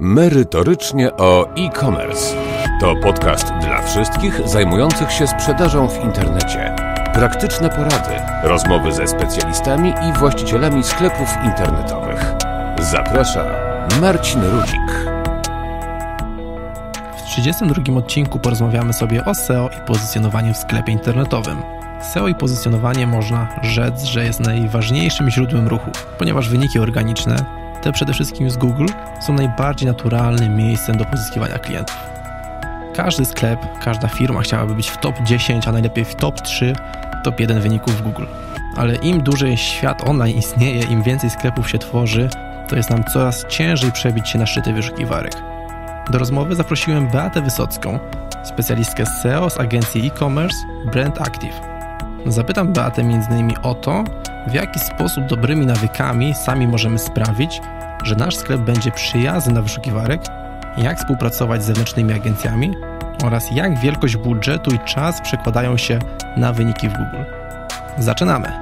Merytorycznie o e-commerce. To podcast dla wszystkich zajmujących się sprzedażą w internecie. Praktyczne porady, rozmowy ze specjalistami i właścicielami sklepów internetowych. Zaprasza Marcin Rudzik. W 32 odcinku porozmawiamy sobie o SEO i pozycjonowaniu w sklepie internetowym. SEO i pozycjonowanie można rzec, że jest najważniejszym źródłem ruchu, ponieważ wyniki organiczne przede wszystkim z Google, są najbardziej naturalnym miejscem do pozyskiwania klientów. Każdy sklep, każda firma chciałaby być w top 10, a najlepiej w top 3, top 1 wyników w Google. Ale im dłużej świat online istnieje, im więcej sklepów się tworzy, to jest nam coraz ciężej przebić się na szczyty wyszukiwarek. Do rozmowy zaprosiłem Beatę Wysocką, specjalistkę SEO z agencji e-commerce Brand Active. Zapytam Beatę m.in. o to, w jaki sposób dobrymi nawykami sami możemy sprawić, że nasz sklep będzie przyjazny dla wyszukiwarek, jak współpracować z zewnętrznymi agencjami oraz jak wielkość budżetu i czas przekładają się na wyniki w Google. Zaczynamy!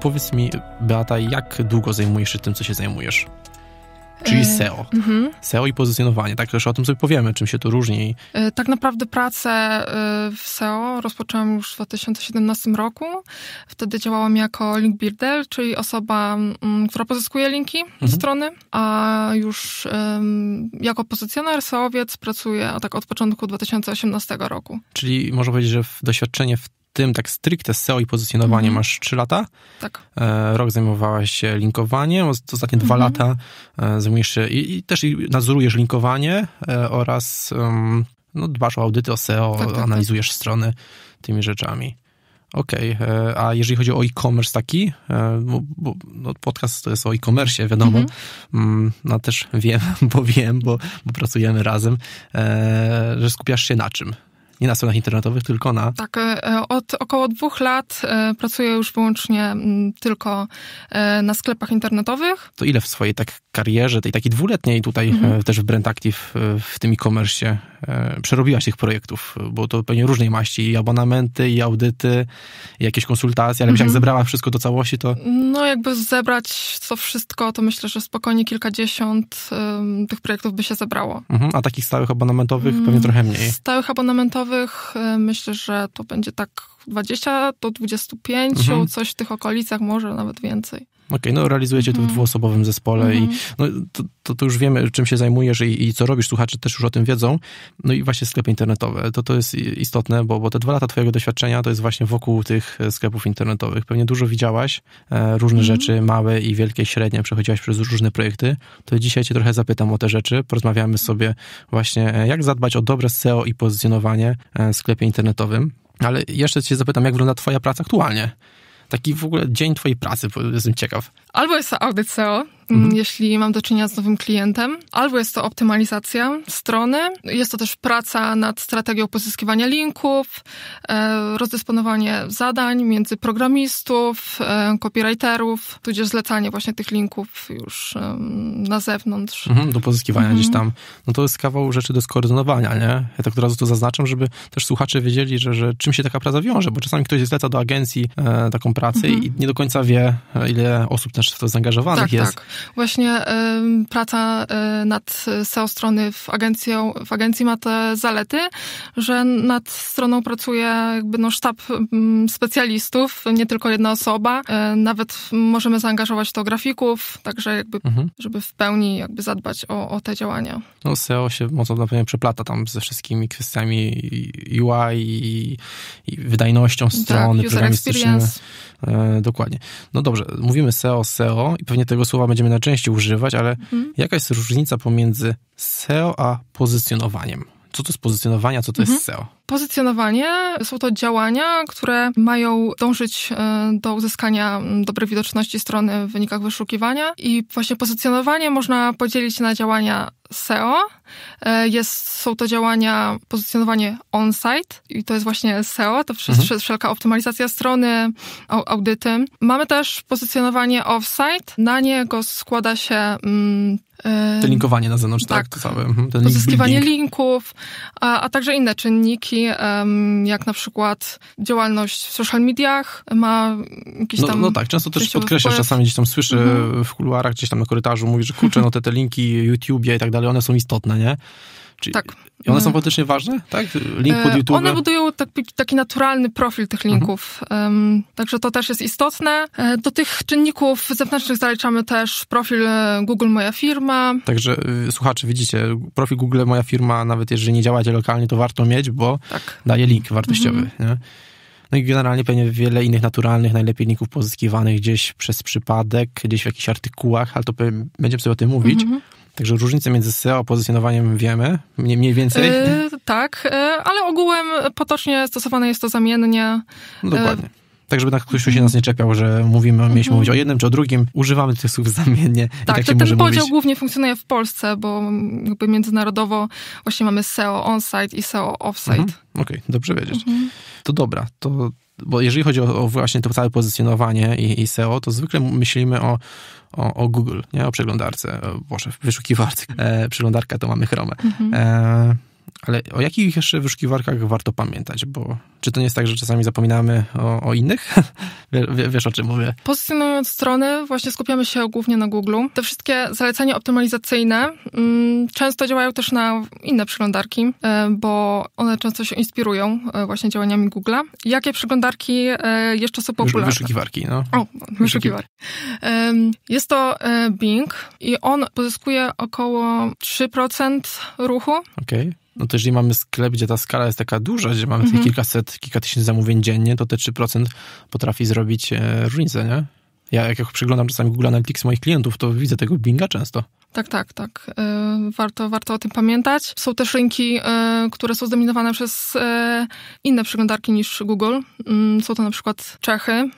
Powiedz mi, Beata, jak długo zajmujesz się tym, co się zajmujesz? Czyli e, SEO. Mhm. SEO i pozycjonowanie. Tak, też o tym sobie powiemy, czym się to różni. E, tak naprawdę pracę e, w SEO rozpoczęłam już w 2017 roku. Wtedy działałam jako link builder, czyli osoba, która pozyskuje linki mhm. do strony, a już jako pozycjoner SEO-wiec pracuję tak od początku 2018 roku. Czyli można powiedzieć, że doświadczenie w tym tak stricte SEO i pozycjonowaniem mhm. mm. masz 3 lata. Tak. E, rok zajmowałaś się linkowaniem, ostatnie mm -hmm. dwa mhm. lata e, zajmujesz się i, i też nadzorujesz linkowanie e, oraz um, no, dbasz o audyty, o SEO, tak, tak, tak, analizujesz tak. strony tymi rzeczami. Okej, okay. a jeżeli chodzi o e-commerce taki, bo, bo no podcast to jest o e-commerce, wiadomo, mhm. mm -hmm. no też wiem, bo wiem, bo, bo pracujemy razem, że skupiasz się na czym? Nie na stronach internetowych, tylko na. Tak, e, e, od około dwóch lat e, pracuję już wyłącznie mm, tylko na sklepach internetowych. To ile w swojej tak karierze, tej takiej dwuletniej tutaj mhm. E, też w Brand Active, e, w tym e-commerce e, przerobiłaś tych projektów, bo to pewnie różnej maści i abonamenty, i audyty, i jakieś konsultacje, ale mhm. jak zebrała wszystko do całości, to... No jakby zebrać to wszystko, to myślę, że spokojnie kilkadziesiąt um, tych projektów by się zebrało. Mhm. A takich stałych abonamentowych pewnie mm, trochę mniej. Stałych abonamentowych myślę, że to będzie tak 20 do 25, mhm. coś w tych okolicach, może nawet więcej. Okej, okay, no realizujecie to w mhm. dwuosobowym zespole mm -hmm. i mhm. no, to, to, to, już wiemy, czym się zajmujesz i, i, co robisz. Słuchacze też już o tym wiedzą. No i właśnie sklepy internetowe. To, to jest istotne, bo, bo te dwa lata twojego doświadczenia to jest właśnie wokół tych e, sklepów internetowych. Pewnie dużo widziałaś, e, różne mm -hmm. rzeczy, małe i wielkie, średnie, przechodziłaś przez różne projekty. To dzisiaj cię trochę zapytam o te rzeczy. Porozmawiamy sobie właśnie, e, jak zadbać o dobre SEO i pozycjonowanie e, w sklepie internetowym. Ale jeszcze cię zapytam, jak wygląda twoja praca aktualnie? taki w ogóle dzień twojej pracy, bo jestem ciekaw. Albo jest to audyt mhm. Mm, jeśli mam do czynienia z nowym klientem. Albo jest to optymalizacja strony, jest to też praca nad strategią pozyskiwania linków, e, rozdysponowanie zadań między programistów, e, copywriterów, tudzież zlecanie właśnie tych linków już na zewnątrz. Mhm, do pozyskiwania mhm. gdzieś tam. No to jest kawał rzeczy do skoordynowania, nie? Ja tak od razu to zaznaczam, żeby też słuchacze wiedzieli, że, że czym się taka praca wiąże, bo czasami ktoś zleca do agencji e, taką pracę mhm. i nie do końca wie, e, ile osób też w to zaangażowanych tak, jest. Tak właśnie y, praca y, nad SEO strony w, agencją, w agencji ma te zalety, że nad stroną pracuje jakby no sztab mm, specjalistów, nie tylko jedna osoba. E, nawet możemy zaangażować to grafików, także jakby, mhm. żeby w pełni jakby zadbać o, o te działania. No SEO się mocno na pewno przeplata tam ze wszystkimi kwestiami UI i, i wydajnością strony, tak, user experience. E, dokładnie. No dobrze, mówimy SEO, SEO i pewnie tego słowa będziemy na części używać, ale mhm. jaka jest różnica pomiędzy SEO a pozycjonowaniem? Co to jest pozycjonowanie, a co to mhm. jest SEO? Pozycjonowanie są to działania, które mają dążyć e, do uzyskania mm, dobrej widoczności strony w wynikach wyszukiwania i właśnie pozycjonowanie można podzielić na działania SEO. E, jest, są to działania, pozycjonowanie on-site i to jest właśnie SEO, to mhm. wszelka optymalizacja strony, audyty. Mamy też pozycjonowanie off-site, na niego składa się mm, e, te linkowanie na zewnątrz, tak? tak. Całe, mhm. ten Pozyskiwanie link. linków, a, a, także inne czynniki, jak na przykład działalność w social mediach, ma jakieś no, tam... No, no tak, często też podkreślasz, czasami gdzieś tam słyszę mhm. w kuluarach, gdzieś tam na korytarzu, mówi, że kurczę, no te, te linki YouTubie i tak dalej, one są istotne, nie? Czyli tak. one są mm. faktycznie ważne, tak? Link pod e, YouTube. One budują taki, taki naturalny profil tych linków. Mhm. Także to też jest istotne. E, do tych czynników zewnętrznych zaliczamy też profil e, Google Moja Firma. Także y, słuchacze, widzicie, profil Google Moja Firma, nawet jeżeli nie działacie lokalnie, to warto mieć, bo tak. daje link wartościowy. Mhm. No i generalnie pewnie wiele innych naturalnych, najlepiej linków pozyskiwanych gdzieś przez przypadek, gdzieś w jakichś artykułach, ale to będziemy sobie o tym mówić. Mhm. Także różnice między SEO a pozycjonowaniem wiemy, mniej, więcej. Yy, tak, yy, ale ogółem potocznie stosowane jest to zamiennie. No dokładnie. Yy. Tak, żeby na tak ktoś się mhm. nas nie czepiał, że mówimy, mieliśmy mhm. mówić o jednym czy o drugim, używamy tych słów zamiennie. Tak, tak to, ten podział mówić. głównie funkcjonuje w Polsce, bo jakby międzynarodowo właśnie mamy SEO on-site i SEO off-site. Mhm. Okej, okay, dobrze wiedzieć. To dobra, to bo jeżeli chodzi o, o właśnie to całe pozycjonowanie i, i, SEO, to zwykle myślimy o, o, o Google, nie o przeglądarce. Boże, wyszukiwarce. E, przeglądarka to mamy chromę. Mhm. E, ale o jakich jeszcze wyszukiwarkach warto pamiętać? Bo czy to nie jest tak, że czasami zapominamy o, o innych? wiesz o czym mówię? Pozycjonując strony, właśnie skupiamy się głównie na Google. Te wszystkie zalecenia optymalizacyjne mm, często działają też na inne przeglądarki, e, bo one często się inspirują e, właśnie działaniami Google'a. Jakie przeglądarki e, jeszcze są popularne? Wyszukiwarki, no. O, wyszukiwarki. Jest to Bing i on pozyskuje około 3% ruchu. Okej. Okay no to jeżeli mamy sklep, gdzie ta skala jest taka duża, gdzie mamy mhm. kilkaset, kilka tysięcy zamówień dziennie, to te 3% potrafi zrobić e, różnicę, nie? Ja jak, jak przeglądam czasami Google Analytics moich klientów, to widzę tego Binga często. Tak, tak, tak. E, warto, warto o tym pamiętać. Są też rynki, e, które są zdominowane przez e, inne przeglądarki niż Google. Mm, są to na przykład Czechy,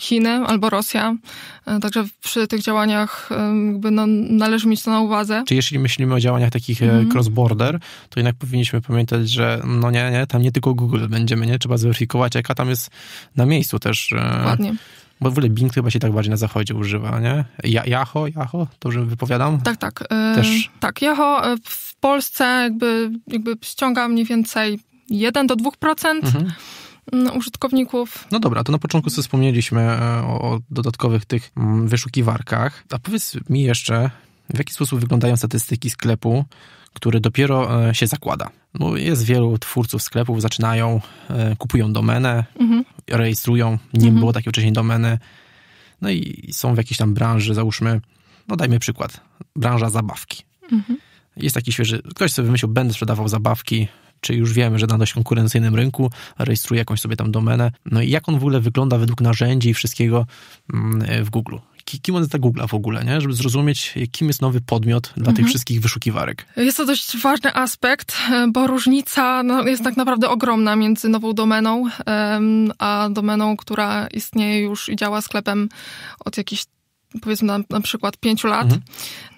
Chiny albo Rosja. Także przy tych działaniach jakby no, należy mieć to na uwadze. Czy jeśli myślimy o działaniach takich mm. cross-border, to jednak powinniśmy pamiętać, że no nie, nie, tam nie tylko Google będziemy, nie? Trzeba zweryfikować, jaka tam jest na miejscu też. Ładnie. Bo w ogóle Bing chyba się tak bardziej na zachodzie używa, nie? Ja, Yahoo, to już wypowiadam? Tak, tak. E, Też. Tak, Yahoo e, w Polsce jakby, jakby ściąga mniej więcej 1 do 2%. Mhm użytkowników. No dobra, to na początku wspomnieliśmy e, o, dodatkowych tych wyszukiwarkach. A powiedz mi jeszcze, w jaki sposób wyglądają statystyki sklepu, który dopiero się zakłada? No jest wielu twórców sklepów, zaczynają, kupują domenę, mhm rejestrują, nie mhm. było takiej wcześniej domeny, no i są w jakiejś tam branży, załóżmy, no dajmy przykład, branża zabawki. Mhm. Jest taki świeży, ktoś sobie wymyślił, będę sprzedawał zabawki, czy już wiemy, że na dość konkurencyjnym rynku rejestruje jakąś sobie tam domenę. No i jak on w ogóle wygląda według narzędzi i wszystkiego mm, w Google? Kim on jest dla Googlea w ogóle, nie? żeby zrozumieć, kim jest nowy podmiot dla mhm. tych wszystkich wyszukiwarek. Jest to dość ważny aspekt, bo różnica no, jest tak naprawdę ogromna między nową domeną, a domeną, która istnieje już i działa sklepem od jakichś powiedzmy na, na przykład 5 lat, mhm.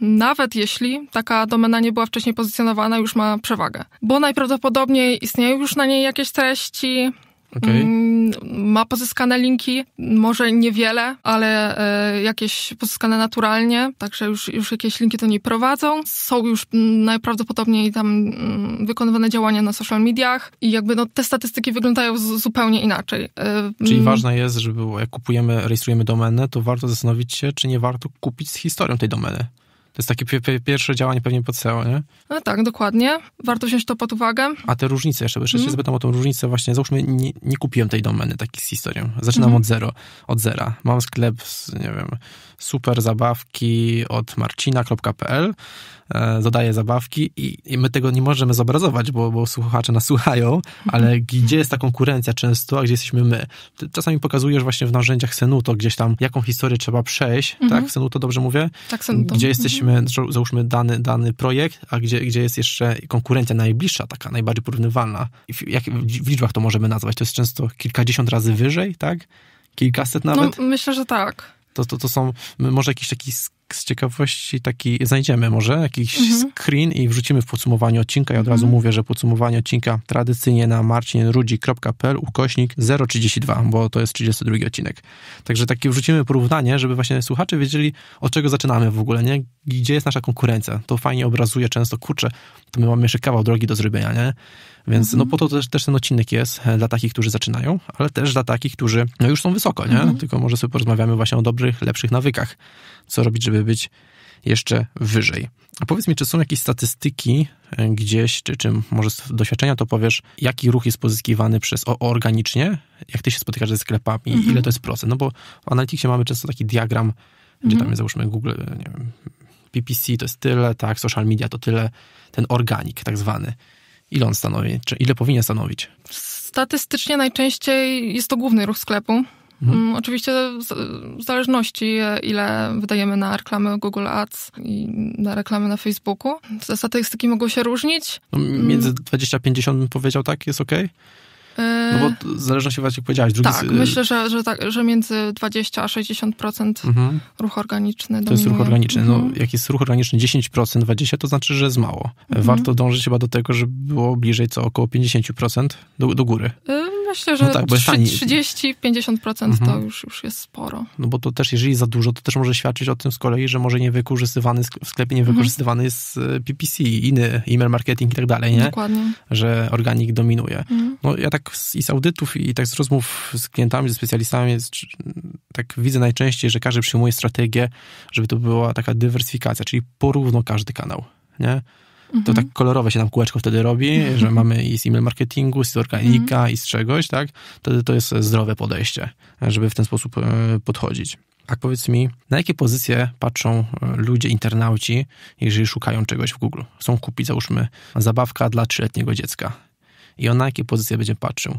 nawet jeśli taka domena nie była wcześniej pozycjonowana, już ma przewagę. Bo najprawdopodobniej istnieją już na niej jakieś treści, Okay. Mm, ma pozyskane linki, może niewiele, ale e, jakieś pozyskane naturalnie, także już, już jakieś linki do niej prowadzą. Są już najprawdopodobniej tam mm, wykonywane działania na social mediach i jakby no, te statystyki wyglądają zupełnie inaczej. E, Czyli mm. ważne jest, żeby jak kupujemy, rejestrujemy domenę, to warto zastanowić się, czy nie warto kupić z historią tej domeny. To jest takie pierwsze działanie pewnie pod SEO, nie? No tak, dokładnie. Warto wziąć to pod uwagę. A te różnice jeszcze, bo jeszcze mm. się zapytam o tą różnicę właśnie. Załóżmy, nie, nie kupiłem tej domeny takiej z historią. Zaczynam mm. od zero, od zera. Mam sklep z, nie wiem, super zabawki od marcina.pl dodaję e, zabawki i, i, my tego nie możemy zobrazować, bo, bo słuchacze nas słuchają, mhm. ale gdzie jest ta konkurencja często, a gdzie jesteśmy my? Ty czasami pokazujesz właśnie w narzędziach Senuto gdzieś tam, jaką historię trzeba przejść, mm tak? Senuto dobrze mówię? Tak, Senuto. Gdzie jesteś załóżmy dany, dany projekt, a gdzie, gdzie jest jeszcze konkurencja najbliższa, taka najbardziej porównywalna. W, jak, w liczbach to możemy nazwać? To jest często kilkadziesiąt razy wyżej, tak? Kilkaset no, nawet? No, myślę, że tak. To, to, to są może jakiś taki z ciekawości taki znajdziemy może jakiś mhm. screen i wrzucimy w podsumowaniu odcinka. Ja od mhm. razu mówię, że podsumowanie odcinka tradycyjnie na marcinrudzi.pl ukośnik 032, bo to jest 32 odcinek. Także takie wrzucimy porównanie, żeby właśnie słuchacze wiedzieli, od czego zaczynamy w ogóle, nie? Gdzie jest nasza konkurencja. To fajnie obrazuje często, kurczę, to my mamy jeszcze kawał drogi do zrobienia, nie? Więc no mhm. po to też, też ten odcinek jest e, dla takich, którzy zaczynają, ale też dla takich, którzy no już są wysoko, nie? Mhm. Tylko może sobie porozmawiamy właśnie o dobrych, lepszych nawykach. Co robić, żeby być jeszcze wyżej. A powiedz mi, czy są jakieś statystyki e, gdzieś, czy, czy może z doświadczenia to powiesz, jaki ruch jest pozyskiwany przez o, organicznie, jak ty się spotykasz ze sklepami, mhm. ile to jest procent? No bo w analyticsie mamy często taki diagram, gdzie mhm. tam jest załóżmy Google, nie wiem, PPC to jest tyle, tak, social media to tyle, ten organik tak zwany. Ile on stanowi? Czy ile powinien stanowić? Statystycznie najczęściej jest to główny ruch sklepu. Mhm. Mm, oczywiście w zależności, ile wydajemy na reklamy Google Ads i na reklamy na Facebooku. Te statystyki mogą się różnić. No, między 20 a 50 bym powiedział, tak? Jest ok? No bo y, zależnie się tak właśnie jak powiedziałaś. Drugi tak, z... myślę, że, że, tak, że między 20 a 60% mhm. ruch organiczny. To jest ruch organiczny. No, mhm. No, jak jest ruch organiczny 10%, 20% to znaczy, że jest mało. Mhm. Warto dążyć chyba do tego, żeby było bliżej co około 50% do, do góry. Y, Myślę, że no tak, 30-50% mhm. to już, już jest sporo. No bo to też, jeżeli za dużo, to też może świadczyć o tym z kolei, że może niewykorzystywany w sklepie niewykorzystywany mhm. jest y, PPC, inny e-mail marketing i tak dalej, nie? Dokładnie. Że organik dominuje. Mhm. No ja tak z, i z audytów i tak z rozmów z klientami, ze specjalistami tak widzę najczęściej, że każdy przyjmuje strategię, żeby to była taka dywersyfikacja, czyli porówno każdy kanał, nie? To mhm. tak kolorowe się tam kółeczko wtedy robi, mhm. że mamy i z e-mail marketingu, z organika mhm. i z czegoś, tak? Wtedy to jest zdrowe podejście, żeby w ten sposób e, podchodzić. A powiedz mi, na jakie pozycje patrzą e, ludzie, internauci, jeżeli szukają czegoś w Google? Chcą kupić, załóżmy, zabawka dla trzyletniego dziecka. I on na jakie pozycje będzie patrzył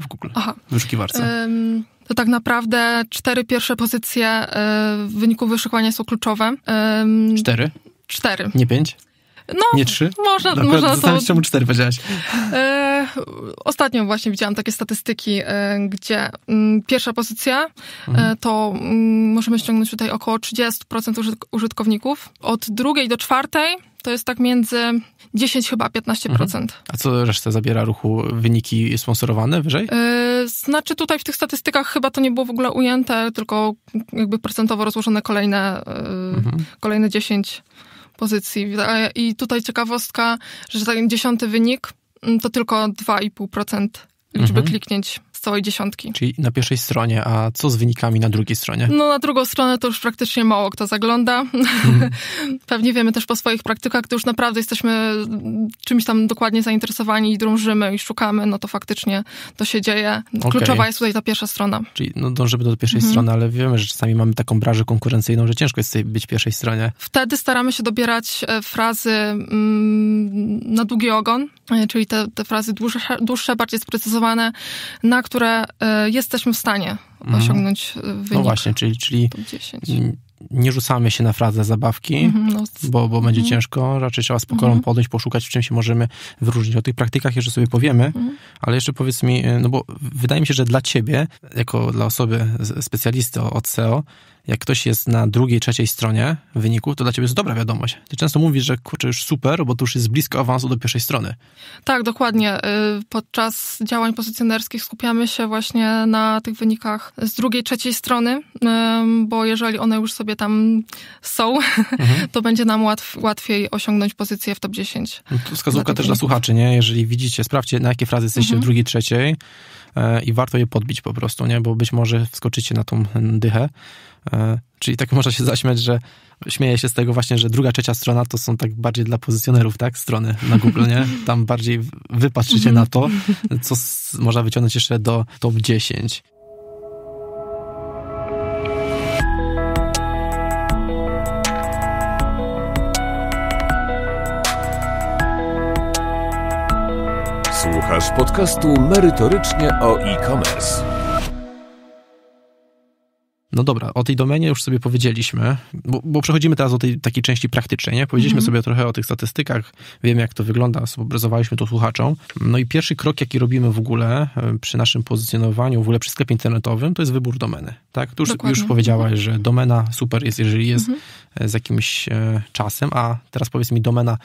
w Google, Aha. w wyszukiwarce? Um to tak naprawdę cztery pierwsze pozycje e, w wyniku wyszukiwania są kluczowe. Cztery? Cztery. Nie pięć? No, nie trzy? Można, Dobra, można to... czemu cztery powiedziałaś? E, ostatnio właśnie widziałam takie statystyki, e, gdzie m, mm, pierwsza pozycja e, mhm. e, to m, mm, możemy ściągnąć tutaj około 30% użytkowników. Od drugiej do czwartej to jest tak między 10 chyba 15%. Mhm. A co resztę zabiera ruchu? Wyniki sponsorowane wyżej? E, znaczy tutaj w tych statystykach chyba to nie było w ogóle ujęte, tylko jakby procentowo rozłożone kolejne, e, mhm. kolejne 10 pozycji. I tutaj ciekawostka, że ten dziesiąty wynik mm, to tylko 2,5% liczby mhm. kliknięć całej dziesiątki. Czyli na pierwszej stronie, a co z wynikami na drugiej stronie? No na drugą stronę to już praktycznie mało kto zagląda. Mhm. Pewnie wiemy też po swoich praktykach, gdy już naprawdę jesteśmy czymś tam dokładnie zainteresowani i drążymy i szukamy, no to faktycznie to się dzieje. Kluczowa jest tutaj ta pierwsza strona. Czyli no, dążymy do pierwszej mhm. strony, ale wiemy, że czasami mamy taką branżę konkurencyjną, że ciężko jest być pierwszej stronie. Wtedy staramy się dobierać e, frazy mm, na długi ogon, e, czyli te, te frazy dłuższe, dłuższe bardziej sprecyzowane, na które które e, jesteśmy w stanie mhm. osiągnąć e, no wynik. No właśnie, czyli, czyli nie rzucamy się na frazę zabawki, mm no. bo, bo będzie mhm. ciężko. Raczej trzeba z pokorą mhm. podejść, poszukać, w czym się możemy wyróżnić. O tych praktykach jeszcze sobie powiemy, ale jeszcze powiedz mi, e, no bo wydaje mi się, że dla ciebie, jako dla osoby specjalisty od SEO, jak ktoś jest na drugiej, trzeciej stronie wyniku, to dla ciebie jest dobra wiadomość. Ty często mówisz, że kurczę, już super, bo tu już jest blisko awansu do pierwszej strony. Tak, dokładnie. Y, podczas działań pozycjonerskich skupiamy się właśnie na tych wynikach z drugiej, trzeciej strony, y, bo jeżeli one już sobie tam są, mhm. to będzie nam łatw, łatwiej osiągnąć pozycję w top 10. No to wskazówka dla też dla słuchaczy, nie? Jeżeli widzicie, sprawdźcie, na jakie frazy jesteście mhm. w drugiej, trzeciej E, i warto je podbić po prostu, nie? Bo być może wskoczycie na tą dychę. E, czyli tak można się zaśmiać, że śmieję się z tego właśnie, że druga, trzecia strona to są tak bardziej dla pozycjonerów, tak? Strony na Google, nie? Tam bardziej wypatrzycie mhm. na to, co można wyciągnąć jeszcze do top 10. Słuchasz podcastu merytorycznie o e-commerce. No dobra, o tej domenie już sobie powiedzieliśmy, bo, bo przechodzimy teraz do tej takiej części praktycznej. Nie? Powiedzieliśmy mm -hmm. sobie trochę o tych statystykach, wiemy jak to wygląda, zobrazowaliśmy to słuchaczom. No i pierwszy krok, jaki robimy w ogóle e, przy naszym pozycjonowaniu, w ogóle przy sklepie internetowym, to jest wybór domeny. Tak? Tu już, już powiedziałaś, mm -hmm. że domena super jest, jeżeli jest mm -hmm. z jakimś e, czasem, a teraz powiedz mi domena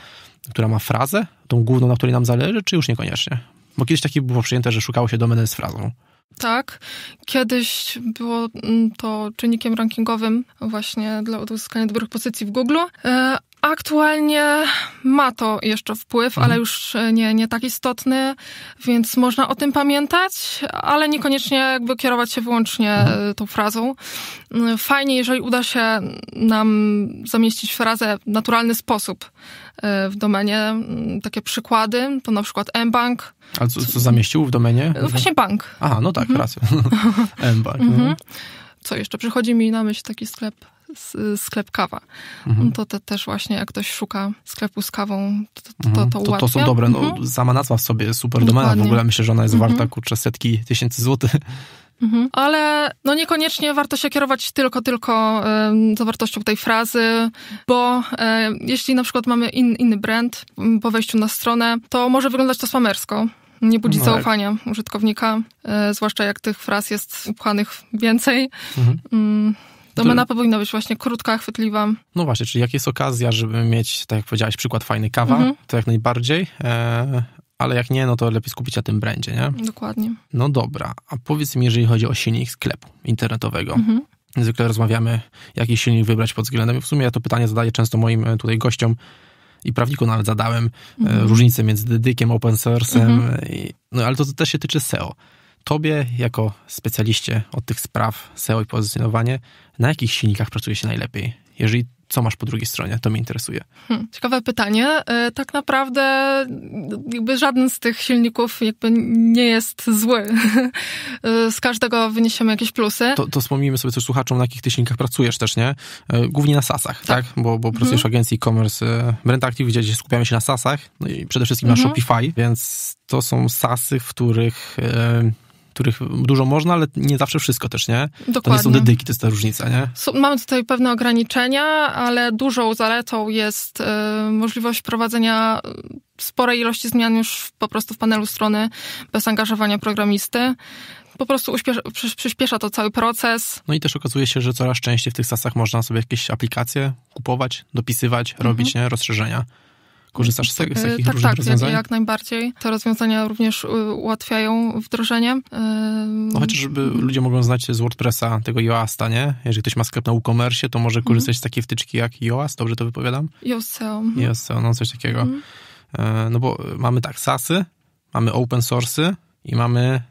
która ma frazę, tą główną, na której nam zależy, czy już niekoniecznie? Bo kiedyś takie było przyjęte, że szukało się domeny z frazą. Tak, kiedyś było mm, to czynnikiem rankingowym właśnie dla uzyskania dobrych pozycji w Google, e, Aktualnie ma to jeszcze wpływ, ale mhm. już e, nie, nie tak istotny, więc można o tym pamiętać, ale niekoniecznie jakby kierować się wyłącznie e, mhm. tą frazą. Mm, fajnie, jeżeli uda się nam zamieścić frazę w naturalny sposób e, w domenie. Mm, takie przykłady to na przykład mBank. A co, co zamieścił w domenie? No właśnie bank. Aha, no tak, mhm. racja. mBank. No. Mhm. Co jeszcze przychodzi mi na myśl taki sklep? sklep kawa. Mhm. To te, też właśnie jak ktoś szuka sklepu z kawą, to to, to, mhm. to, to są dobre. No, mhm. Sama nazwa w sobie super domena. W ogóle myślę, że ona jest mhm. warta, kurczę, setki tysięcy złotych. Mhm. Ale no niekoniecznie warto się kierować tylko, tylko y, zawartością tej frazy, bo y, jeśli na przykład mamy in, inny brand po wejściu na stronę, to może wyglądać to spamersko. Nie budzi no, zaufania użytkownika, e, zwłaszcza jak tych fraz jest upchanych więcej. Mhm. Mm. Domena to... powinna być właśnie krótka, chwytliwa. No właśnie, czyli jak jest okazja, żeby mieć, tak jak powiedziałaś, przykład fajny kawa, mhm. to jak najbardziej, e, ale jak nie, no to lepiej skupić się na tym brandzie, nie? Dokładnie. No dobra, a powiedz mi, jeżeli chodzi o silnik sklepu internetowego. Mhm. Zwykle rozmawiamy, jaki silnik wybrać pod względem. W sumie ja to pytanie zadaję często moim e, tutaj gościom, i prawniku nawet no zadałem e, mhm. różnicę między dedykiem, open source'em, mhm. no ale to też się tyczy SEO. Tobie, jako specjaliście od tych spraw SEO i pozycjonowanie, na jakich silnikach pracuje się najlepiej? Jeżeli co masz po drugiej stronie? To mnie interesuje. Hmm, ciekawe pytanie. E, tak naprawdę jakby żaden z tych silników jakby nie jest zły. E, z każdego wyniesiemy jakieś plusy. To, to wspomnijmy sobie coś słuchaczom, na jakich ty silnikach pracujesz też, nie? E, głównie na sasach, tak? tak? Bo, bo pracujesz hmm. w agencji e-commerce Brand Active, gdzie skupiamy się na sasach, no i przede wszystkim hmm. na mhm. Shopify, więc to są sasy, w których... E których dużo można, ale nie zawsze wszystko też, nie? Dokładnie. To nie są dedyki, to jest ta różnica, nie? Mamy tutaj pewne ograniczenia, ale dużą zaletą jest y, możliwość prowadzenia y, sporej ilości zmian już po prostu w panelu strony bez angażowania programisty po prostu uśpiesza, przyspiesza to cały proces. No i też okazuje się, że coraz częściej w tych sasach można sobie jakieś aplikacje kupować, dopisywać, mhm. robić nie? rozszerzenia. Korzystasz z, y, z takich tak, różnych tak, rozwiązań? Tak, jak najbardziej. Te rozwiązania również y, ułatwiają wdrożenie. No chociażby ludzie mogą znać się z WordPressa, tego Yoasta, nie? Jeżeli ktoś ma sklep na WooCommerce, to może mhm. korzystać z takiej wtyczki jak Yoast, dobrze to wypowiadam? Yoast.co. Yoast.co, no coś takiego. Mhm. E, no bo mamy tak, SASy, mamy open source'y i mamy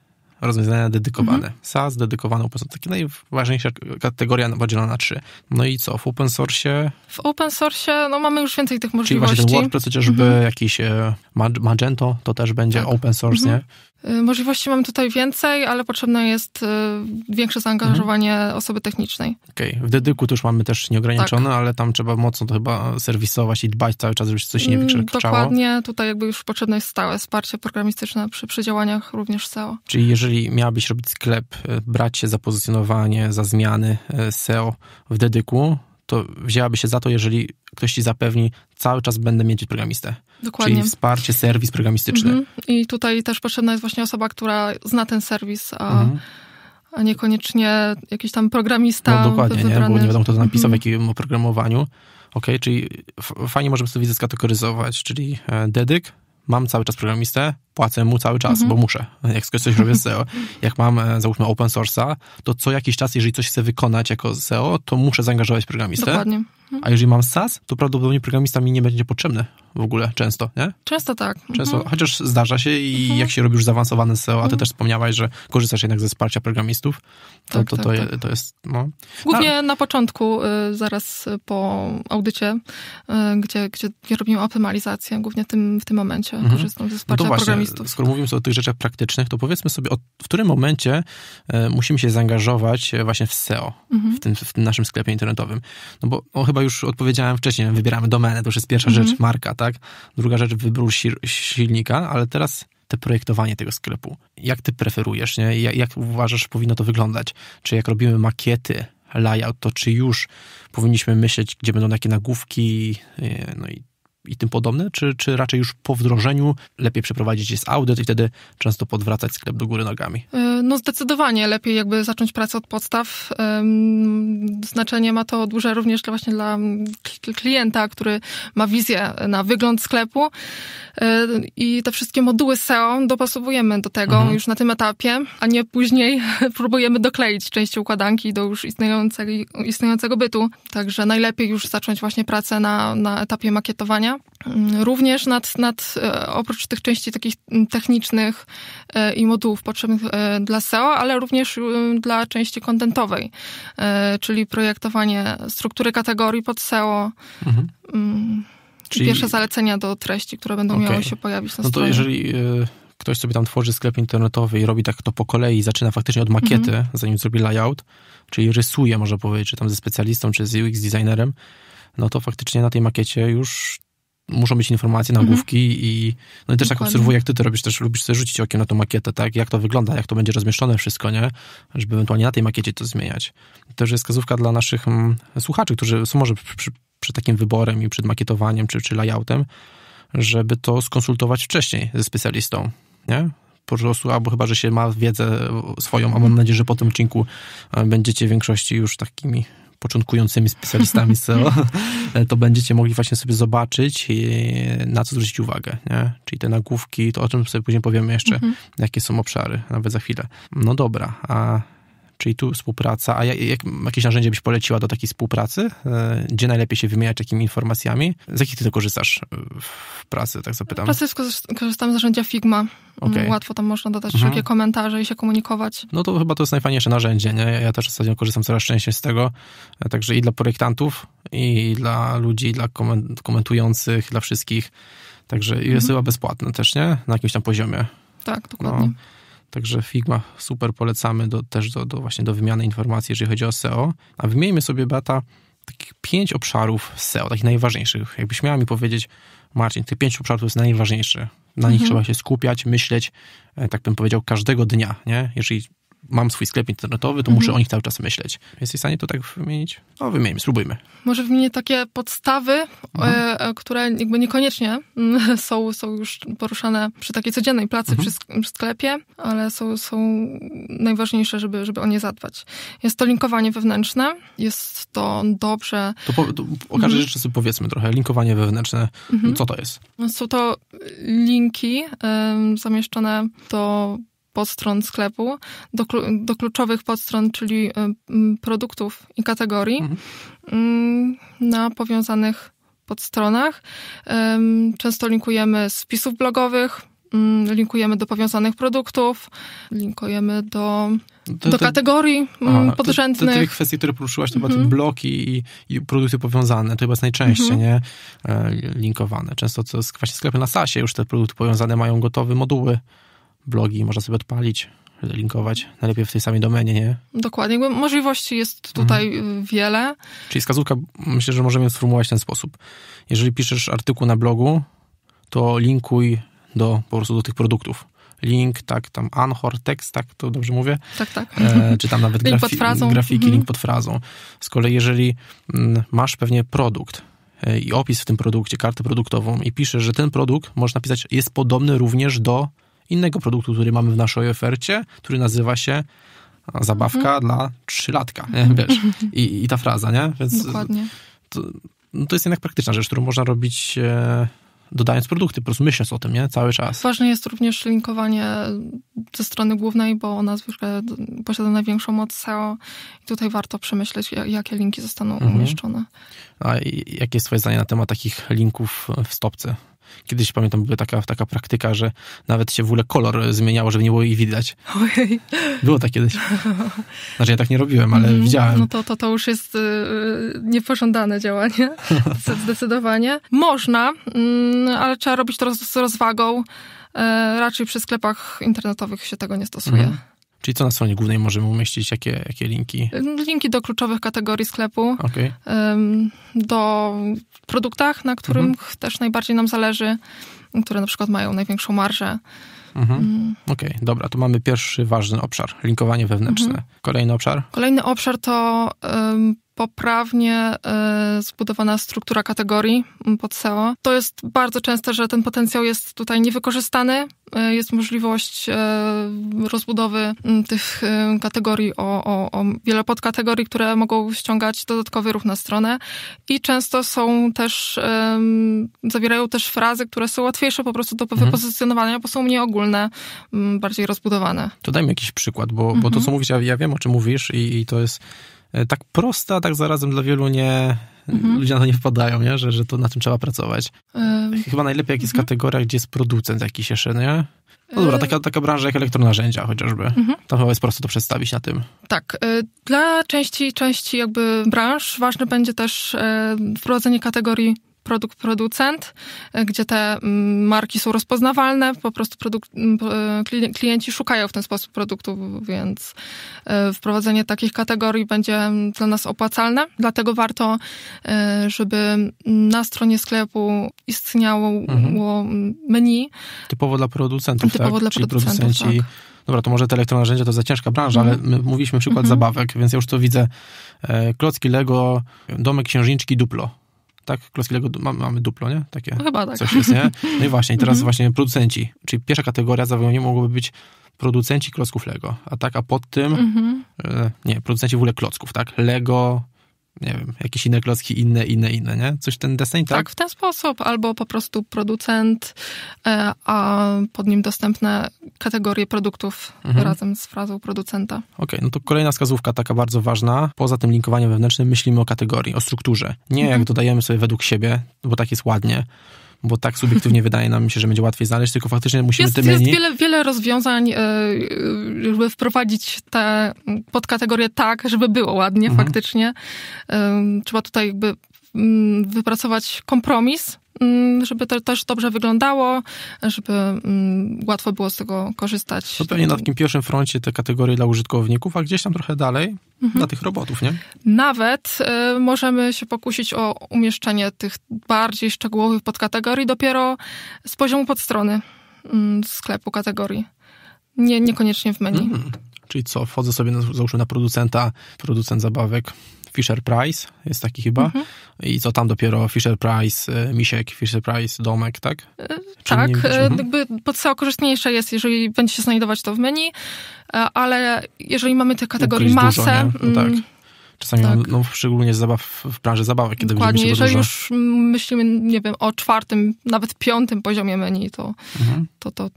rozwiązania dedykowane. Mhm. SaaS dedykowaną open source. taka najważniejsza kategoria podzielona na trzy. No i co, w open source? W open source no, mamy już więcej tych możliwości. Czyli właśnie ten WordPress, chociażby mhm. jakiś e, Magento, to też będzie tak. open source, mhm. nie? Y, możliwości mam tutaj więcej, ale potrzebne jest y, większe zaangażowanie mhm. osoby technicznej. Okej, okay. w dedyku to już mamy też nieograniczone, tak. ale tam trzeba mocno to chyba serwisować i dbać cały czas, żeby coś nie mm, wykrzykiwało. Dokładnie, tutaj jakby już potrzebne jest stałe wsparcie programistyczne przy, przy działaniach również SEO. Czyli jeżeli miałabyś robić sklep, e, brać się za pozycjonowanie, za zmiany e, SEO w dedyku, to wzięłaby się za to, jeżeli ktoś ci zapewni, cały czas będę mieć programistę. Dokładnie. Czyli wsparcie, serwis programistyczny. Mhm. I tutaj też potrzebna jest właśnie osoba, która zna ten serwis, a, mhm. a niekoniecznie jakiś tam programista. No dokładnie, nie? bo nie wiadomo, kto to mhm. napisał, mhm. w jakim oprogramowaniu. OK, czyli fajnie możemy sobie widzę skategoryzować, czyli e, dedyk, mam cały czas programistę, płacę mu cały czas, mm -hmm. bo mhm. muszę. Jak coś robię SEO, jak mam e, załóżmy open source'a, to co jakiś czas, jeżeli coś chcę wykonać jako SEO, to muszę zaangażować programistę. Dokładnie. A jeżeli mam SaaS, to prawdopodobnie programista mi nie będzie potrzebny w ogóle często, nie? Często tak. Często, mhm. chociaż zdarza się i mhm. jak się robi już zaawansowane SEO, a ty mhm. też wspomniałaś, że korzystasz jednak ze wsparcia programistów, to tak, to, to, tak, tak. to, jest, no. Głównie na początku, y, zaraz po audycie, y, gdzie, gdzie robimy optymalizację, głównie tym, w tym momencie mhm. korzystam ze no wsparcia no skoro mówimy o tych rzeczach praktycznych, to powiedzmy sobie, w którym momencie e, musimy się zaangażować e, właśnie w SEO, mhm. w, tym, w tym naszym sklepie internetowym. No bo o, no, chyba już odpowiedziałem wcześniej, wybieramy domenę, to już jest pierwsza mhm. rzecz, marka, tak? Druga rzecz, wybór silnika, ale teraz te projektowanie tego sklepu. Jak ty preferujesz, nie? Jak, jak uważasz, powinno to wyglądać? Czy jak robimy makiety, layout, to czy już powinniśmy myśleć, gdzie będą takie nagłówki, e, no i i tym podobne, czy, czy raczej już po wdrożeniu lepiej przeprowadzić jest audyt i wtedy często podwracać sklep do góry nogami? E, no zdecydowanie lepiej jakby zacząć pracę od podstaw. Znaczenie ma to duże również właśnie dla klienta, który ma wizję na wygląd sklepu e, i te wszystkie moduły SEO dopasowujemy do tego mhm. już na tym etapie, a nie później próbujemy dokleić części układanki do już istniejącego, istniejącego bytu. Także najlepiej już zacząć właśnie pracę na, na etapie makietowania Mm, również nad, nad, e, oprócz tych części takich mm, technicznych e, i modułów potrzebnych e, dla SEO, ale również y, dla części kontentowej, czyli projektowanie struktury kategorii pod SEO. Mhm. Mm, czyli... Pierwsze zalecenia do treści, które będą okay. miały się pojawić na no stronie. No to jeżeli ktoś sobie tam tworzy sklep internetowy i robi tak to po kolei, zaczyna faktycznie od makiety, mhm. zanim zrobi layout, czyli rysuje, może powiedzieć, czy tam ze specjalistą, czy z UX designerem, no to faktycznie na tej makiecie już muszą być informacje, mhm. nagłówki mhm. i, no i też tak Dokładnie. tak obserwuję, jak ty to robisz, też lubisz sobie rzucić okiem na tą makietę, tak? Jak to wygląda, jak to będzie rozmieszczone wszystko, nie? Żeby ewentualnie na tej makiecie to zmieniać. To też jest wskazówka dla naszych m, mm, słuchaczy, którzy są może przy, przy, przed takim wyborem i przed makietowaniem czy, czy layoutem, żeby to skonsultować wcześniej ze specjalistą, nie? po prostu, albo chyba, że się ma wiedzę swoją, a mam mhm. nadzieję, że po tym odcinku e, będziecie w większości już takimi początkującymi specjalistami SEO, to będziecie mogli właśnie sobie zobaczyć, e, na co zwrócić uwagę, nie? Czyli te nagłówki, to o czym sobie później powiemy jeszcze, mhm. jakie są obszary, nawet za chwilę. No dobra, a Czyli tu współpraca. A jak, jakieś narzędzie byś poleciła do takiej współpracy? E, gdzie najlepiej się wymieniać takimi informacjami? Z jakich ty to korzystasz e, w pracy, tak zapytam? W pracy korzystam z narzędzia Figma. Mm, okay. Łatwo tam można dodać mhm. wszelkie komentarze i się komunikować. No to chyba to jest najfajniejsze narzędzie, nie? Ja też ostatnio korzystam coraz częściej z tego. E, także i dla projektantów, i dla ludzi, i dla komentujących, dla wszystkich. Także jest mhm. chyba bezpłatne też, nie? Na jakimś tam poziomie. Tak, dokładnie. No. Także Figma super polecamy do, też do, do, właśnie do wymiany informacji, jeżeli chodzi o SEO. A wymieńmy sobie, Beata, takich pięć obszarów SEO, takich najważniejszych. Jakbyś miała mi powiedzieć, Marcin, tych pięć obszarów jest najważniejsze. Na nich mhm. trzeba się skupiać, myśleć, e, tak bym powiedział, każdego dnia, nie? Jeżeli mam swój sklep internetowy, to mhm. muszę o nich cały czas myśleć. Jesteś w stanie to tak wymienić? No wymienimy, spróbujmy. Może wymienię takie podstawy, mhm. e, e które jakby niekoniecznie mm, są, są już poruszane przy takiej codziennej pracy mhm. przy sklepie, ale są, są najważniejsze, żeby, żeby o nie zadbać. Jest to linkowanie wewnętrzne, jest to dobrze... To, po, to o każdej mhm. rzeczy sobie powiedzmy trochę. Linkowanie wewnętrzne, mhm. co to jest? Są to linki y, zamieszczone do podstron sklepu do, do kluczowych podstron, czyli y, produktów i kategorii mhm. Mm, na powiązanych podstronach. Często linkujemy z wpisów blogowych, mm, linkujemy do powiązanych produktów, linkujemy do, do, do te, kategorii mm, aha, podrzędnych. Te, te, te kwestie, które poruszyłaś, to mm -hmm. bloki i, i, produkty powiązane, to chyba jest najczęściej mm -hmm. nie? E, linkowane. Często to jest właśnie sklepy na SASie już te produkty powiązane mają gotowe moduły blogi można sobie odpalić, linkować, najlepiej w tej samej domenie, nie? Dokładnie, bo możliwości jest tutaj mhm. wiele. Czyli wskazówka, myślę, że możemy sformułować w ten sposób. Jeżeli piszesz artykuł na blogu, to linkuj do, po prostu do tych produktów. Link, tak, tam Anchor, tekst, tak, to dobrze mówię? Tak, tak. E, czy tam nawet grafi grafiki, mhm. link pod frazą. Z kolei, jeżeli mm, masz pewnie produkt, e, i opis w tym produkcie, kartę produktową i piszesz, że ten produkt, można pisać, jest podobny również do innego produktu, który mamy w naszej ofercie, który nazywa się zabawka mhm. dla trzylatka, nie? wiesz, I, i ta fraza, nie? Więc Dokładnie. To, no to jest jednak praktyczna rzecz, którą można robić... E dodając produkty, po prostu myśląc o tym, nie? Cały czas. Ważne jest również linkowanie ze strony głównej, bo ona zwykle posiada największą moc SEO i tutaj warto przemyśleć, jakie linki zostaną mhm. umieszczone. A jakie jest twoje zdanie na temat takich linków w stopce? Kiedyś pamiętam, była taka, taka praktyka, że nawet się w ogóle kolor zmieniało, żeby nie było ich widać. Ojej. Było tak kiedyś. Znaczy ja tak nie robiłem, ale mm, widziałem. No to, to, to już jest y, y niepożądane działanie. Zdecydowanie. Można, y, ale trzeba robić to roz, z rozwagą. Y, raczej przy sklepach internetowych się tego nie stosuje. Mhm. Czyli co na stronie głównej możemy umieścić? Jakie, jakie linki? Linki do kluczowych kategorii sklepu, okay. do produktach, na których mhm. też najbardziej nam zależy, które na przykład mają największą marżę. Mhm. Mm. Okej, okay, dobra, to mamy pierwszy ważny obszar, linkowanie wewnętrzne. Mhm. Kolejny obszar? Kolejny obszar to poprawnie e, zbudowana struktura kategorii pod SEO. To jest bardzo często, że ten potencjał jest tutaj niewykorzystany. E, jest możliwość e, rozbudowy tych kategorii o, o, o wiele podkategorii, które mogą ściągać dodatkowy ruch na stronę. I często są też, zawierają też frazy, które są łatwiejsze po prostu do mhm. wypozycjonowania, bo są mniej ogólne, bardziej rozbudowane. To dajmy jakiś przykład, bo, mhm. bo to, mhm. co mówisz, ja, ja wiem, o czym mówisz i, i to jest E, tak prosta, tak zarazem dla wielu nie, mhm. ludzie na to nie wpadają, nie? Że, że to na tym trzeba pracować. Yy. Chyba najlepiej, jak jest mhm. kategoria, gdzie jest producent jakiś jeszcze, nie? No dobra, e, taka, taka branża jak elektronarzędzia chociażby. Mhm. Tam chyba jest prosto to przedstawić na tym. Tak. E, dla części, części jakby branż ważne będzie też wprowadzenie kategorii produkt producent, e, gdzie te mm, marki są rozpoznawalne, po prostu produk mm, e, klienci szukają w ten sposób produktów, więc e, wprowadzenie takich kategorii będzie mm, dla nas opłacalne. Dlatego warto, żeby na stronie sklepu istniało mhm. menu. Typowo dla producentów, Typowo tak? dla Czyli producentów, producenci... tak. Dobra, to może te elektronarzędzia to za ciężka branża, ale mhm. my mówiliśmy przykład mhm. zabawek, więc ja już to widzę. Klocki Lego, domek księżniczki Duplo tak? Klos mamy duplo, nie? Takie no chyba tak. coś jest, nie? No i właśnie, i teraz mhm. właśnie producenci, czyli pierwsza kategoria zawołania mogłoby być producenci klocków Lego, a tak, a pod tym mhm. e, nie, producenci w ogóle klocków, tak? Lego, nie wiem, jakieś inne klocki, inne, inne, inne, nie? Coś ten deseń, tak? Tak, w ten sposób. Albo po prostu producent, e, a pod nim dostępne kategorie produktów mhm. razem z frazą producenta. Okej, okay, no to kolejna wskazówka taka bardzo ważna. Poza tym linkowaniem wewnętrznym myślimy o kategorii, o strukturze. Nie mhm. jak dodajemy sobie według siebie, bo tak jest ładnie bo tak subiektywnie wydaje nam się, że będzie łatwiej znaleźć, tylko faktycznie musimy jest, te menu... Jest wiele, wiele rozwiązań, e, żeby wprowadzić te podkategorie tak, żeby było ładnie mhm. faktycznie. E, trzeba tutaj jakby mm, wypracować kompromis, Mm, żeby to też dobrze wyglądało, żeby mm, łatwo było z tego korzystać. To pewnie na takim pierwszym froncie te kategorie dla użytkowników, a gdzieś tam trochę dalej mhm. dla tych robotów, nie? Nawet y, możemy się pokusić o umieszczenie tych bardziej szczegółowych podkategorii dopiero z poziomu podstrony y, sklepu kategorii. Nie, niekoniecznie w menu. Mhm. Czyli co, wchodzę sobie, na, załóżmy na producenta, producent zabawek, Fisher Price, jest taki chyba. Mhm. I co tam dopiero Fisher Price, e, Misiek, Fisher Price, Domek, tak? E, czy tak, e, mhm. jakby podstawa korzystniejsza jest, jeżeli będzie się znajdować to w menu, ale jeżeli mamy te kategorie masę. Dużo, no mm, tak. Czasami, tak. no, szczególnie zabaw, w branży zabawek, kiedy Dokładnie, jeżeli już myślimy, nie wiem, o czwartym, nawet piątym poziomie menu, to, mhm. to, to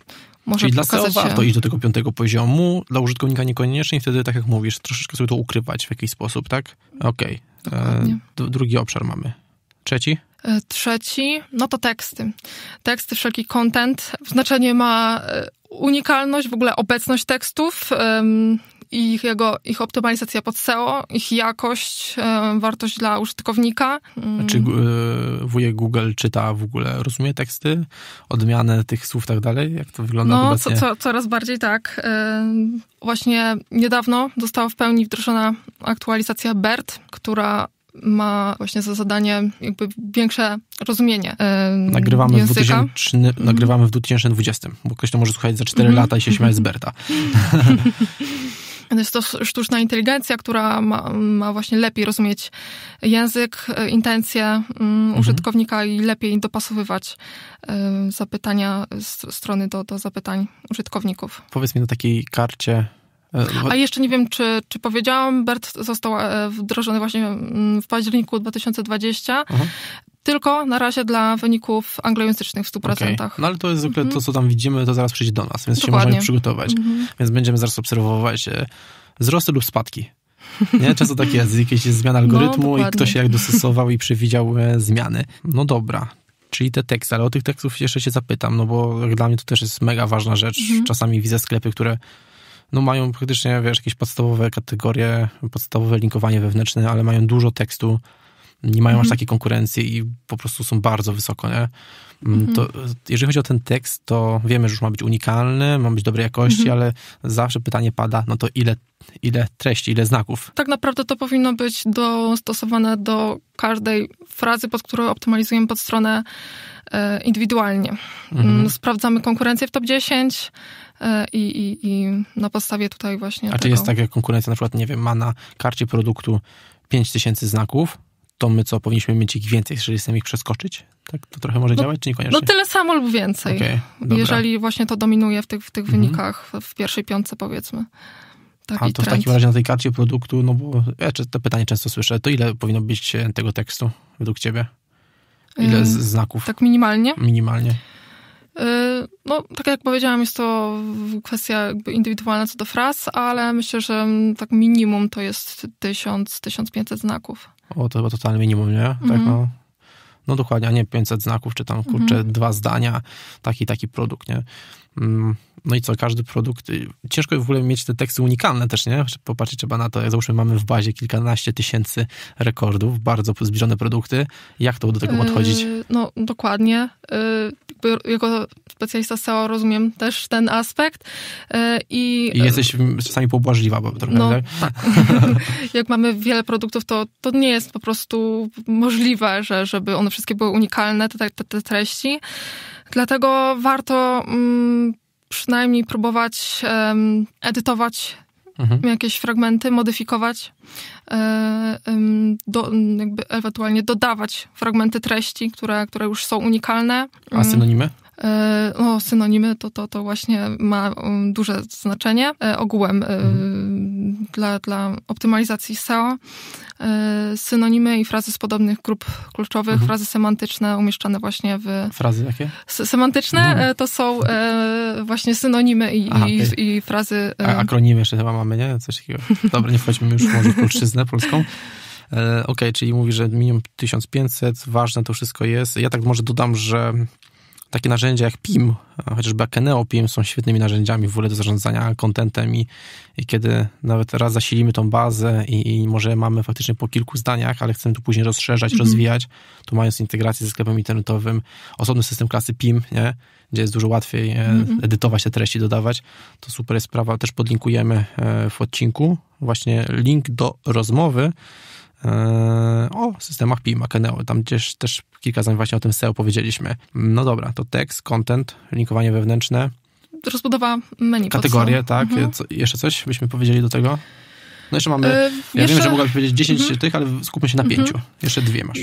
Czyli dla SEO warto się... iść do tego piątego poziomu, dla użytkownika niekoniecznie i wtedy, tak jak mówisz, troszeczkę sobie to ukrywać w jakiś sposób, tak? Okej. E, okay. drugi obszar mamy. Trzeci? E, trzeci, no to teksty. Teksty, wszelki content. Znaczenie ma e, unikalność, w ogóle obecność tekstów, ich, jego, ich optymalizacja pod SEO, ich jakość, e, wartość dla użytkownika. Mm. Czy y, e, wujek Google czyta w ogóle, rozumie teksty, odmianę tych słów tak dalej? Jak to wygląda no, No, co, co, coraz bardziej tak. E, właśnie niedawno została w pełni wdrożona aktualizacja BERT, która ma właśnie za zadanie jakby większe rozumienie yy, nagrywamy języka. W 2000, nagrywamy w 2020, mhm. bo ktoś to może słuchać za 4 mm lata i się śmiać z Berta. Jest to sztuczna inteligencja, która ma, ma właśnie lepiej rozumieć język, e, intencje mm, mhm. użytkownika i lepiej dopasowywać e, zapytania strony do, do zapytań użytkowników. Powiedz mi na takiej karcie e, a jeszcze nie wiem, czy, czy powiedziałam, BERT został wdrożony właśnie mm, w październiku 2020. Aha. Tylko na razie dla wyników anglojęzycznych w 100%. Okay. No ale to jest zwykle to, mhm. co tam widzimy, to zaraz przyjdzie do nas, więc Dokładnie. się możemy przygotować. Mm Więc będziemy zaraz obserwować e, wzrosty lub spadki. Nie? Często takie jest, jakaś jest zmiana no, algorytmu no, i ktoś się jak dostosował i przewidział e, zmiany. No dobra, czyli te teksty, ale o tych tekstów jeszcze się zapytam, no bo dla mnie to też jest mega ważna rzecz. Mhm. Czasami widzę sklepy, które no mają praktycznie, wiesz, jakieś podstawowe kategorie, podstawowe linkowanie wewnętrzne, ale mają dużo tekstu nie mają aż mhm. takiej konkurencji i po prostu są bardzo wysoko, nie? Mm, mhm. To, jeżeli chodzi o ten tekst, to wiemy, że już ma być unikalny, ma być dobrej jakości, mhm. ale zawsze pytanie pada, no to ile, ile treści, ile znaków? Tak naprawdę to powinno być dostosowane do każdej frazy, pod którą optymalizujemy pod stronę e, indywidualnie. Mm, mhm. Sprawdzamy konkurencję w top 10 e, i, i, i na podstawie tutaj właśnie. A tego. czy jest tak, jak konkurencja na przykład, nie wiem, ma na karcie produktu 5000 znaków, to my co, powinniśmy mieć ich więcej, jeżeli chcemy ich przeskoczyć? Tak to trochę może no, działać, czy niekoniecznie? No tyle samo lub więcej, okay, jeżeli właśnie to dominuje w tych, w tych mhm. wynikach, mm -hmm. w pierwszej piątce powiedzmy. Taki A to trend. w takim razie na tej karcie produktu, no bo ja to pytanie często słyszę, to ile powinno być e, tego tekstu według ciebie? Ile yy, znaków? Tak minimalnie? Minimalnie. E, no, tak jak powiedziałam, jest to kwestia indywidualna co do fraz, ale myślę, że tak minimum to jest 1000-1500 znaków. O, to chyba totalne minimum, nie? Mm -hmm. Tak, mhm. no. No dokładnie, a nie 500 znaków, czy tam, kurczę, mm -hmm. dwa zdania, taki, taki produkt, nie? Mm, no i co, każdy produkt. Y, ciężko w ogóle mieć te teksty unikalne też, nie? Popatrzeć trzeba na to, jak załóżmy mamy w bazie kilkanaście tysięcy rekordów, bardzo zbliżone produkty. Jak to do tego yy, podchodzić? no, dokładnie. Yy, jako specjalista SEO rozumiem też ten aspekt. Yy, i, I jesteś czasami pobłażliwa, bo trochę, no, tak. tak. jak mamy wiele produktów, to, to nie jest po prostu możliwe, że, żeby one wszystkie były unikalne, te, te, te treści. Dlatego warto mm, przynajmniej próbować edytować mhm. jakieś fragmenty, modyfikować, e, do, jakby ewentualnie dodawać fragmenty treści, które, które już są unikalne. A mm. synonimy? E, no, synonimy to, to, to właśnie ma um, duże znaczenie e, ogółem mhm. dla, dla optymalizacji SEO. E, synonimy i frazy z podobnych grup kluczowych, mhm. frazy semantyczne umieszczane właśnie w... Frazy jakie? Semantyczne mhm. E, to są e, właśnie synonimy i, Aha, i, okay. i frazy... akronimy jeszcze chyba mamy, nie? Coś takiego. Dobra, nie wchodźmy już może w polszczyznę polską. Okej, okay, czyli mówi, że minimum 1500, ważne to wszystko jest. Ja tak może dodam, że takie narzędzia jak PIM, chociażby Akeneo PIM są świetnymi narzędziami w ogóle do zarządzania kontentem i, i, kiedy nawet raz zasilimy tą bazę i, i, może mamy faktycznie po kilku zdaniach, ale chcemy to później rozszerzać, mm -hmm. rozwijać, to mając integrację ze sklepem internetowym, osobny system klasy PIM, nie? gdzie jest dużo łatwiej mm -hmm. edytować te treści, dodawać, to super jest sprawa. Też podlinkujemy e, w odcinku właśnie link do rozmowy, Eee, o systemach PIM, Akeneo. Tam gdzieś też kilka zdań właśnie o tym SEO powiedzieliśmy. No dobra, to tekst, content, linkowanie wewnętrzne. Rozbudowa menu. Kategorie, tak. Mhm. Jeszcze coś byśmy powiedzieli do tego? No jeszcze mamy, eee, ja jeszcze, wiem, że mogłabyś powiedzieć 10 mm, tych, ale skupmy się na mhm. pięciu. Jeszcze dwie masz.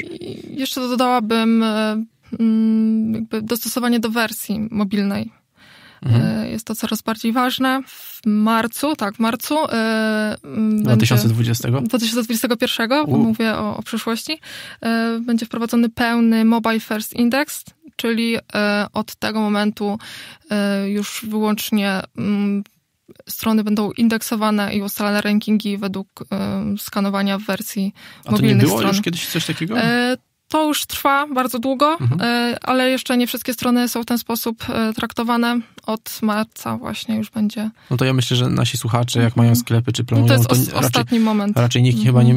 Jeszcze dodałabym e, mm, dostosowanie do wersji mobilnej. Mhm. E, jest to coraz bardziej ważne. W marcu, tak, w marcu. Yy, 2020? 2021, U. bo mówię o, o przyszłości. Yy, będzie wprowadzony pełny Mobile First Index, czyli yy, od tego momentu już wyłącznie mm, strony będą indeksowane i ustalane rankingi według y, skanowania w wersji A mobilnych to nie było stron. już kiedyś coś takiego? E, to już trwa bardzo długo, mhm. E, ale jeszcze nie wszystkie strony są w ten sposób e, traktowane. Od marca właśnie już będzie. No to ja myślę, że nasi słuchacze, jak mają mhm. sklepy czy planują, no to jest os- raczej, ostatni moment. Raczej nikt mhm. chyba nie,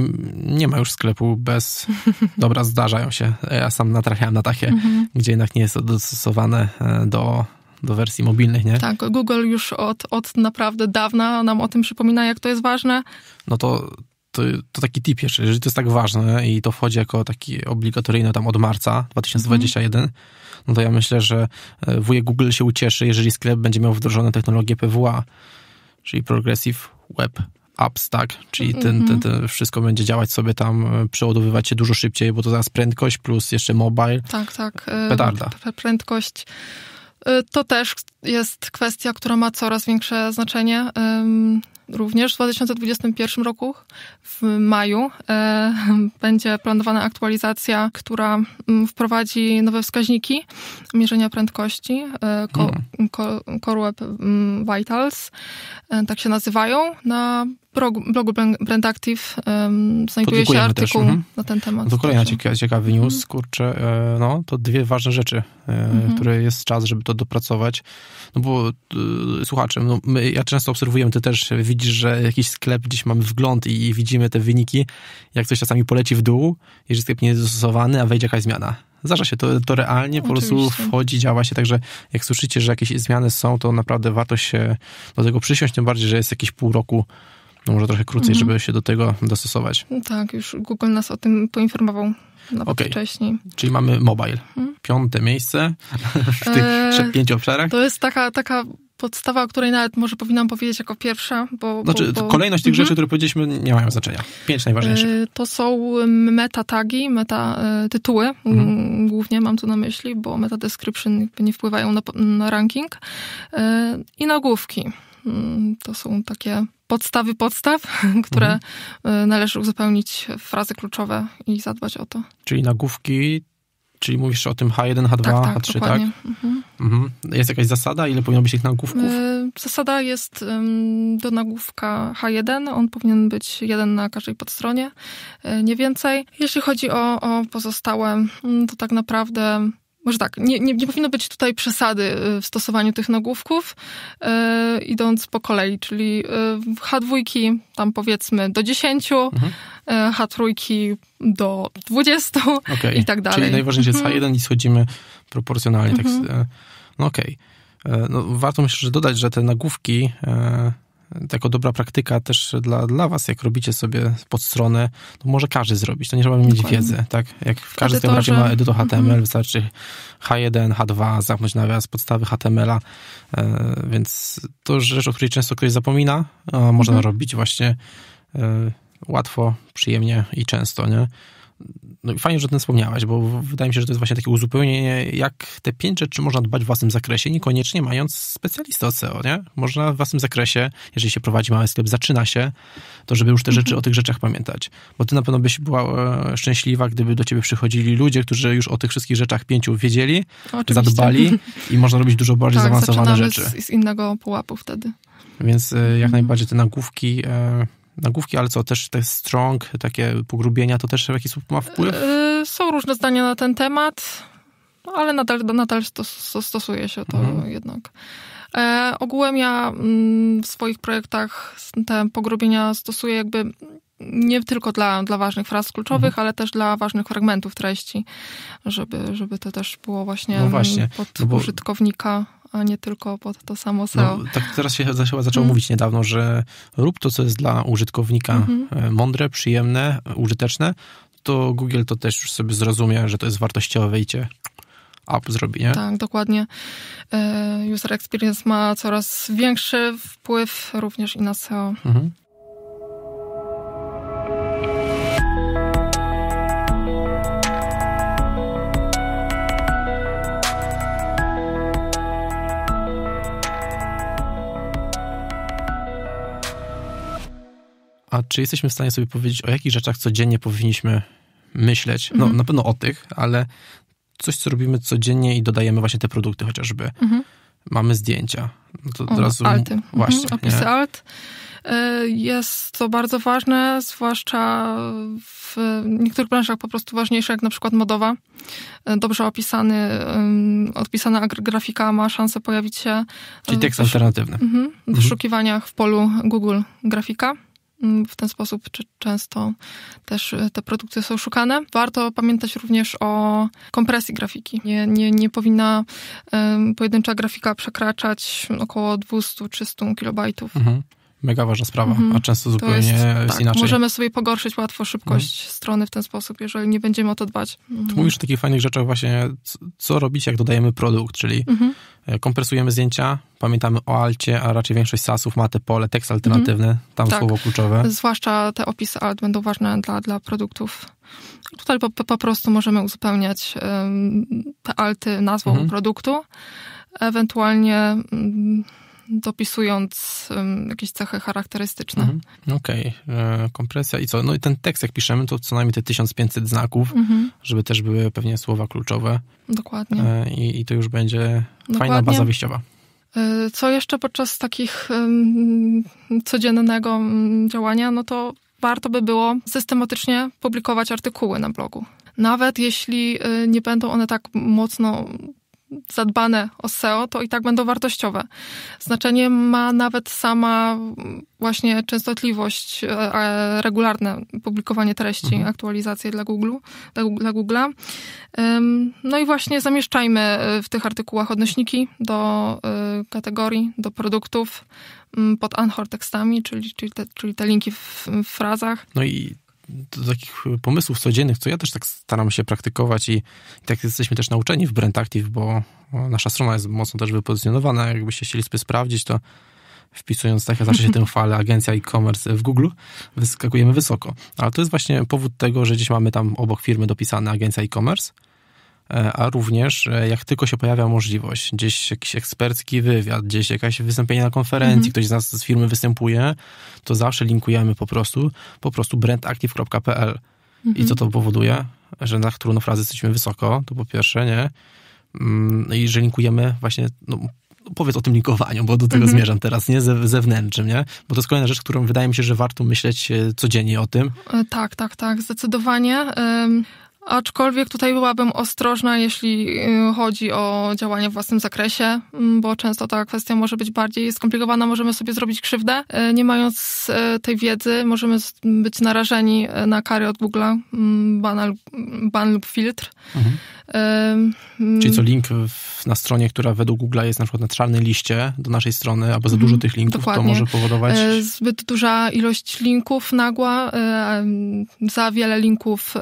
nie ma już sklepu bez. Dobra, zdarzają się. Ja sam natrafiałem na takie, mhm. gdzie jednak nie jest to dostosowane e, do do wersji mobilnych, nie? Tak, Google już od, od naprawdę dawna nam o tym przypomina, jak to jest ważne. No to to, to taki tip jeszcze, jeżeli to jest tak ważne i to wchodzi jako taki obligatoryjny tam od marca 2021, mm. no to ja myślę, że e, wujek Google się ucieszy, jeżeli sklep będzie miał wdrożone technologię PWA, czyli Progressive Web Apps, tak? Czyli ten, mm -hmm. ten, mhm. ten, wszystko będzie działać sobie tam, e, przeładowywać się dużo szybciej, bo to zaraz prędkość plus jeszcze mobile. Tak, tak. E, petarda. Prędkość to też jest kwestia, która ma coraz większe znaczenie. Również w 2021 roku, w maju, e, będzie planowana aktualizacja, która mm, wprowadzi nowe wskaźniki mierzenia prędkości, e, mhm. Core Web mm, Vitals, e, tak się nazywają, na blogu, blogu Brand Active um, znajduje się artykuł mhm. na ten temat. No to kolejna ciekawy mhm. news, mhm. kurczę, e, no to dwie ważne rzeczy, e, mhm. które jest czas, żeby to dopracować, no bo e, słuchacze, no, my, ja często obserwuję, ty też widzisz, że jakiś sklep gdzieś mamy wgląd i, i widzimy te wyniki, jak coś czasami poleci w dół, jeżeli sklep nie jest dostosowany, a wejdzie jakaś zmiana zdarza się, to, to realnie po Oczywiście. prostu wchodzi, działa się, także jak słyszycie, że jakieś zmiany są, to naprawdę warto się do tego przysiąść, tym bardziej, że jest jakieś pół roku no może trochę krócej, mhm. żeby się do tego dostosować. No tak, już Google nas o tym poinformował nawet okay. wcześniej. Czyli mamy mobile. Mhm. Piąte miejsce w tych eee, pięciu obszarach. To jest taka, taka podstawa, o której nawet może powinnam powiedzieć jako pierwsza, bo... Znaczy, bo, bo... kolejność tych mhm. rzeczy, które powiedzieliśmy, nie mają znaczenia. Pięć najważniejszych. E, to są meta tagi, e, meta tytuły, mm, mhm. głównie mam tu na myśli, bo meta description nie wpływają na, na ranking. Yy, I nagłówki. Mm, to są takie podstawy podstaw, które mhm. E, należy uzupełnić w frazy kluczowe i zadbać o to. Czyli nagłówki, czyli mówisz o tym H1, H2, tak, tak, H3, tak? dokładnie. tak? Mhm. Mhm. Jest jakaś zasada, ile powinno być tych nagłówków? E, zasada jest do nagłówka H1, on powinien być jeden na każdej podstronie, e, nie więcej. Jeśli chodzi o, o pozostałe, mm, to tak naprawdę może tak, nie, nie, nie, powinno być tutaj przesady y, w stosowaniu tych nagłówków, yy, idąc po kolei, czyli y, H2 tam powiedzmy do 10, mhm. yy, H3 do 20 okay. i tak dalej. Czyli najważniejsze jest H1 mhm. i schodzimy proporcjonalnie. Tak, mhm. Tak, no okej. Okay. No, warto myślę, że dodać, że te nagłówki jako dobra praktyka też dla, dla was, jak robicie sobie podstronę, to może każdy zrobić, to nie trzeba mieć Dokładnie. wiedzy, tak? Jak w każdy w razie ma edytor HTML, mm -hmm. wystarczy H1, H2, zamknąć nawias, podstawy HTML-a, e, więc to rzecz, o której często ktoś zapomina, a można mm -hmm. robić właśnie e, łatwo, przyjemnie i często, nie? no i fajnie, że o tym wspomniałaś, bo wydaje mi się, że to jest właśnie takie uzupełnienie, jak te pięć rzeczy można dbać w własnym zakresie, niekoniecznie mając specjalistę SEO, nie? Można w własnym zakresie, jeżeli się prowadzi mały sklep, zaczyna się, to żeby już te rzeczy, mhm. o tych rzeczach pamiętać. Bo ty na pewno byś była e, szczęśliwa, gdyby do ciebie przychodzili ludzie, którzy już o tych wszystkich rzeczach pięciu wiedzieli, Oczywiście. zadbali i można robić dużo bardziej tak, zaawansowane rzeczy. Z, z innego pułapu wtedy. Więc e, jak mhm. najbardziej te nagłówki... E, nagłówki, ale co, też te strong, takie pogrubienia, to też w jakiś sposób ma wpływ? E, są różne zdania na ten temat, ale nadal, nadal stosuje się to mhm. jednak. E, ogółem ja mm, w swoich projektach te pogrubienia stosuję jakby nie tylko dla, dla ważnych fraz kluczowych, mhm. ale też dla ważnych fragmentów treści, żeby, żeby to też było właśnie, no właśnie pod no bo... użytkownika a nie tylko pod to samo SEO. No, e tak teraz się zaczęło, zaczęło mm. mówić niedawno, że rób to, co jest dla użytkownika mm -hmm. mądre, przyjemne, użyteczne, to Google to też już sobie zrozumie, że to jest wartościowe i cię app zrobi, nie? Tak, dokładnie. E, user Experience ma coraz większy wpływ również i na SEO. Mhm. A czy jesteśmy w stanie sobie powiedzieć, o jakich rzeczach codziennie powinniśmy myśleć? No, mhm. na pewno o tych, ale coś, co robimy codziennie i dodajemy właśnie te produkty chociażby. Mhm. Mamy zdjęcia. No to o, alty. Mhm, właśnie. Mhm, opisy nie? alt. E, jest to bardzo ważne, zwłaszcza w niektórych branżach po prostu ważniejsze, jak na przykład modowa. E, dobrze opisany, odpisana grafika ma szansę pojawić się. Czyli e, tekst alternatywny. Mhm, w, w, mhm. w, w szukiwaniach w polu Google grafika. Mm, w ten sposób często też e, te produkty są szukane. Warto pamiętać również o kompresji grafiki. Nie, nie, nie powinna pojedyncza grafika przekraczać około 200-300 kB. Mhm mega ważna sprawa, a mhm. często zupełnie to jest, jest tak, inaczej. Możemy sobie pogorszyć łatwo szybkość mhm. strony w ten sposób, jeżeli nie będziemy o to dbać. Mhm. Tu mówisz o takich fajnych rzeczach właśnie, co robić, jak dodajemy produkt, czyli e, kompresujemy zdjęcia, pamiętamy o alcie, a raczej większość sasów ma te pole, tekst alternatywny, tam tak. słowo kluczowe. Zwłaszcza te opisy alt będą ważne dla, dla produktów. Tutaj po, po prostu możemy uzupełniać um, te alty nazwą produktu, ewentualnie um, dopisując um, jakieś cechy charakterystyczne. Mhm. Okej, okay. E, kompresja i co? No i ten tekst, jak piszemy, to co najmniej te 1500 znaków, mhm. żeby też były pewnie słowa kluczowe. Dokładnie. E, i, I, to już będzie Dokładnie. fajna baza wyjściowa. E, co jeszcze podczas takich um, codziennego działania, no to warto by było systematycznie publikować artykuły na blogu. Nawet jeśli e, nie będą one tak mocno zadbane o SEO, to i tak będą wartościowe. Znaczenie ma nawet sama mm, właśnie częstotliwość, e, e, regularne publikowanie treści, mhm. aktualizacje dla Google, dla Google'a. No i właśnie zamieszczajmy e, w tych artykułach odnośniki do kategorii, do produktów pod anchor tekstami, czyli, czyli, te, czyli te linki w, w frazach. No i do takich pomysłów codziennych, co ja też tak staram się praktykować i, i tak jesteśmy też nauczeni w Brand Active, bo nasza strona jest mocno też wypozycjonowana. Jakbyście chcieli sobie sprawdzić, to wpisując tak, ja zawsze się tę falę agencja e-commerce w Google, wyskakujemy wysoko. Ale to jest właśnie powód tego, że gdzieś mamy tam obok firmy dopisane agencja e-commerce E, a również e, jak tylko się pojawia możliwość, gdzieś jakiś ekspercki wywiad, gdzieś jakieś wystąpienie na konferencji, mm -hmm. ktoś z nas z firmy występuje, to zawsze linkujemy po prostu, po prostu brandactive.pl. Mm -hmm. I mhm. co to powoduje? Że na trudnofrazy jesteśmy wysoko, to po pierwsze, nie? No i że linkujemy właśnie, no, powiedz o tym linkowaniu, bo do tego mm -hmm. zmierzam teraz, nie? Ze, zewnętrznym, nie? Bo to jest kolejna rzecz, którą wydaje mi się, że warto myśleć e, codziennie o tym. Tak, tak, tak, zdecydowanie. Aczkolwiek tutaj byłabym ostrożna, jeśli y, chodzi o działanie w własnym zakresie, mm, bo często ta kwestia może być bardziej skomplikowana, możemy sobie zrobić krzywdę. Y, nie mając y, tej wiedzy, możemy być narażeni na kary od Google'a, ban, mm, ban lub filtr. Mhm. Czyli co mm. link w, na stronie, która według Google jest na przykład na czarnej liście do naszej strony, albo za dużo mhm, tych linków, Dokładnie. to może powodować... E, zbyt duża ilość linków nagła, e, za wiele linków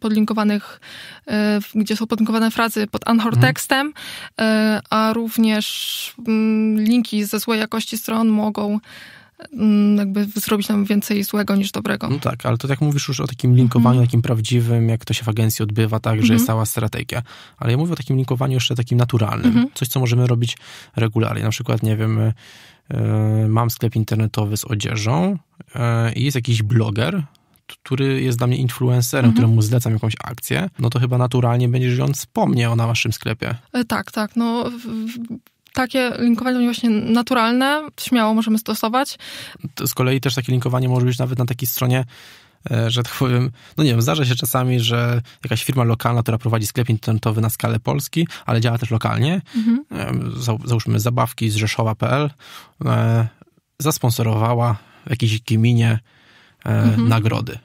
podlinkowanych, e, gdzie są podlinkowane frazy pod unhor mhm. tekstem, a również mm, linki ze złej jakości stron mogą Mm, jakby zrobić nam więcej złego niż dobrego. No tak, ale to tak mówisz już o takim linkowaniu mm. takim prawdziwym, jak to się w agencji odbywa, tak, że mm jest mhm. cała strategia. Ale ja mówię o takim linkowaniu jeszcze takim naturalnym. Mm Coś, co możemy robić regularnie. Na przykład, nie wiem, e, mam sklep internetowy z odzieżą e, i jest jakiś bloger, który jest dla mnie influencerem, mhm. któremu zlecam jakąś akcję, no to chyba naturalnie będzie, że on wspomnie o na waszym sklepie. E, tak, tak. No, takie linkowanie będzie właśnie naturalne, śmiało możemy stosować. Z kolei też takie linkowanie może być nawet na takiej stronie, e, że tak powiem, no nie wiem, zdarza się czasami, że jakaś firma lokalna, która prowadzi sklep internetowy na skalę Polski, ale działa też lokalnie, mhm. E, załóżmy zabawki z Rzeszowa.pl, e, zasponsorowała w jakiejś gminie mhm. nagrody.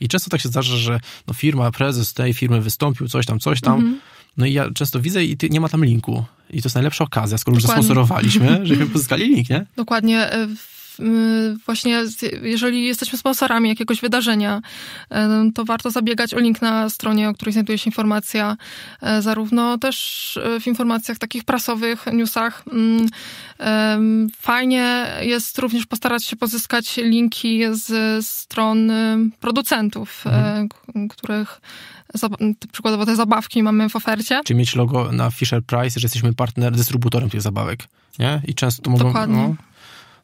I często tak się zdarza, że no firma, prezes tej firmy wystąpił, coś tam, coś tam, mhm. no i ja często widzę i nie ma tam linku. I to jest najlepsza okazja, skoro już zasponsorowaliśmy, żebyśmy pozyskali link, nie? Dokładnie e, właśnie jeżeli jesteśmy sponsorami jakiegoś wydarzenia, e, to warto zabiegać o link na stronie, o której znajduje się informacja, e, zarówno też w informacjach takich prasowych, newsach. Mm, fajnie jest również postarać się pozyskać linki z stron producentów, mhm. których przykładowo te zabawki mamy w ofercie. Czy mieć logo na Fisher Price, że jesteśmy partner, dystrybutorem tych zabawek, nie? I często to mogą... Dokładnie. No,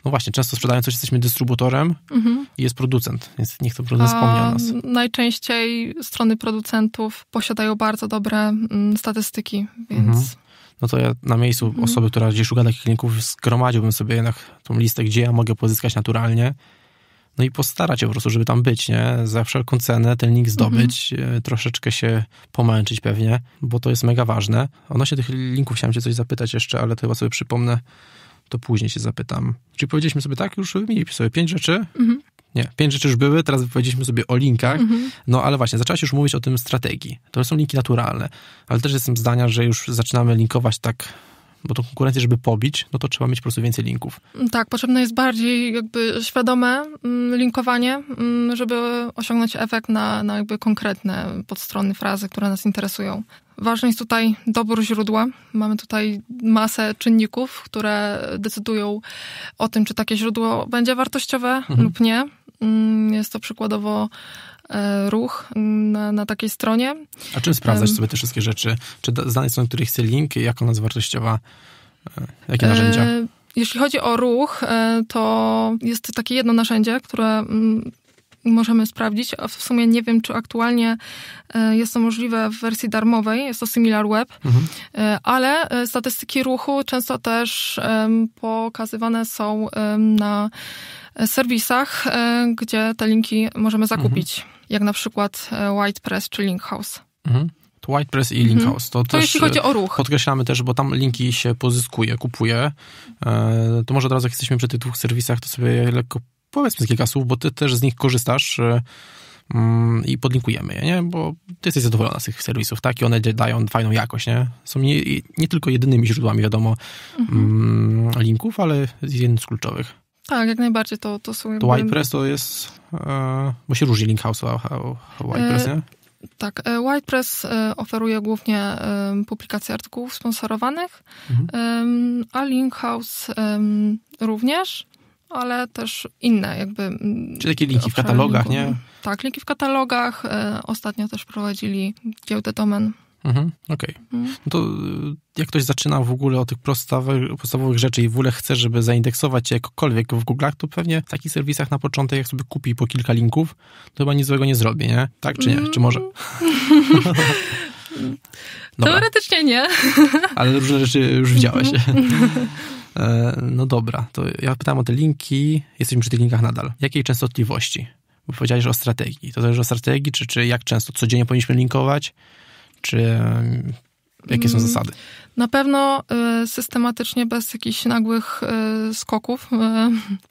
no właśnie, często sprzedają coś, jesteśmy dystrybutorem mhm. i jest producent, więc niech to producent wspomni o nas. Najczęściej strony producentów posiadają bardzo dobre mm, statystyki, więc... Mhm no to ja na miejscu mhm. osoby, która gdzieś szuka takich linków, zgromadziłbym sobie jednak tą listę, gdzie ja mogę pozyskać naturalnie no i postarać się po prostu, żeby tam być, nie? Za wszelką cenę ten link mhm. zdobyć, mhm. troszeczkę się pomęczyć pewnie, bo to jest mega ważne. Odnośnie tych linków chciałem cię coś zapytać jeszcze, ale to chyba sobie przypomnę, to później się zapytam. Czyli powiedzieliśmy sobie tak, już mieliśmy sobie pięć rzeczy, mhm. Nie, pięć rzeczy już były, teraz powiedzieliśmy sobie o linkach. Mhm. No ale właśnie, zaczęłaś już mówić o tym strategii. To są linki naturalne, ale też jestem zdania, że już zaczynamy linkować tak bo tą konkurencję, żeby pobić, no to trzeba mieć po prostu więcej linków. Tak, potrzebne jest bardziej jakby świadome mm, linkowanie, mm, żeby osiągnąć efekt na, na jakby konkretne podstrony, frazy, które nas interesują. Ważny jest tutaj dobór źródła. Mamy tutaj masę czynników, które decydują o tym, czy takie źródło będzie wartościowe mhm. lub nie. Mm, jest to przykładowo E, ruch na, na, takiej stronie. A czym sprawdzać um, sobie te wszystkie rzeczy? Czy znane są, której chce link? Jak ona jest wartościowa? E, jakie e, narzędzia? Jeśli chodzi o ruch, to jest takie jedno narzędzie, które mm, możemy sprawdzić. W sumie nie wiem, czy aktualnie jest to możliwe w wersji darmowej, jest to SimilarWeb, mhm. ale statystyki ruchu często też pokazywane są na serwisach, gdzie te linki możemy zakupić. Mhm jak na przykład e, WhitePress czy Linkhouse. Mhm. To WhitePress i Linkhouse. Mhm. To, to też jeśli chodzi o ruch. E, podkreślamy też, bo tam linki się pozyskuje, kupuje. E, to może od razu, jak jesteśmy przy tych dwóch serwisach, to sobie lekko powiedzmy kilka słów, bo ty też z nich korzystasz mm, i podlinkujemy je, nie? Bo ty jesteś zadowolona z tych serwisów, tak? I one dają fajną jakość, nie? Są nie, nie tylko jedynymi źródłami, wiadomo, mhm. Mm, linków, ale jednym z kluczowych. Tak, jak najbardziej to, to są... To WordPress to jest... E, bo się różni Linkhouse a, a WordPress, e, nie? Tak, e, WordPress e, oferuje głównie e, publikacje artykułów sponsorowanych, mhm. a Linkhouse również, ale też inne jakby... Czyli takie linki w katalogach, linków. nie? Tak, linki w katalogach. Ostatnio też prowadzili giełdę domen Mhm, Okej. Okay. Mhm. No to y, jak ktoś zaczyna w ogóle o tych podstawowych, podstawowych rzeczy i w ogóle chce, żeby zaindeksować się jakkolwiek w Google'ach, to pewnie w takich serwisach na początek, jak sobie kupi po kilka linków, to chyba nic złego nie zrobi, nie? Tak czy nie? Czy może? Mm. Teoretycznie nie. Ale różne rzeczy już widziałeś. Mhm. E, no dobra, to ja pytam o te linki. Jesteśmy przy tych linkach nadal. Jakiej częstotliwości? Bo powiedziałeś o strategii. To zależy o strategii, czy, czy jak często codziennie powinniśmy linkować, czy e, jakie są mm, zasady? Na pewno e, systematycznie, bez jakichś nagłych e, skoków,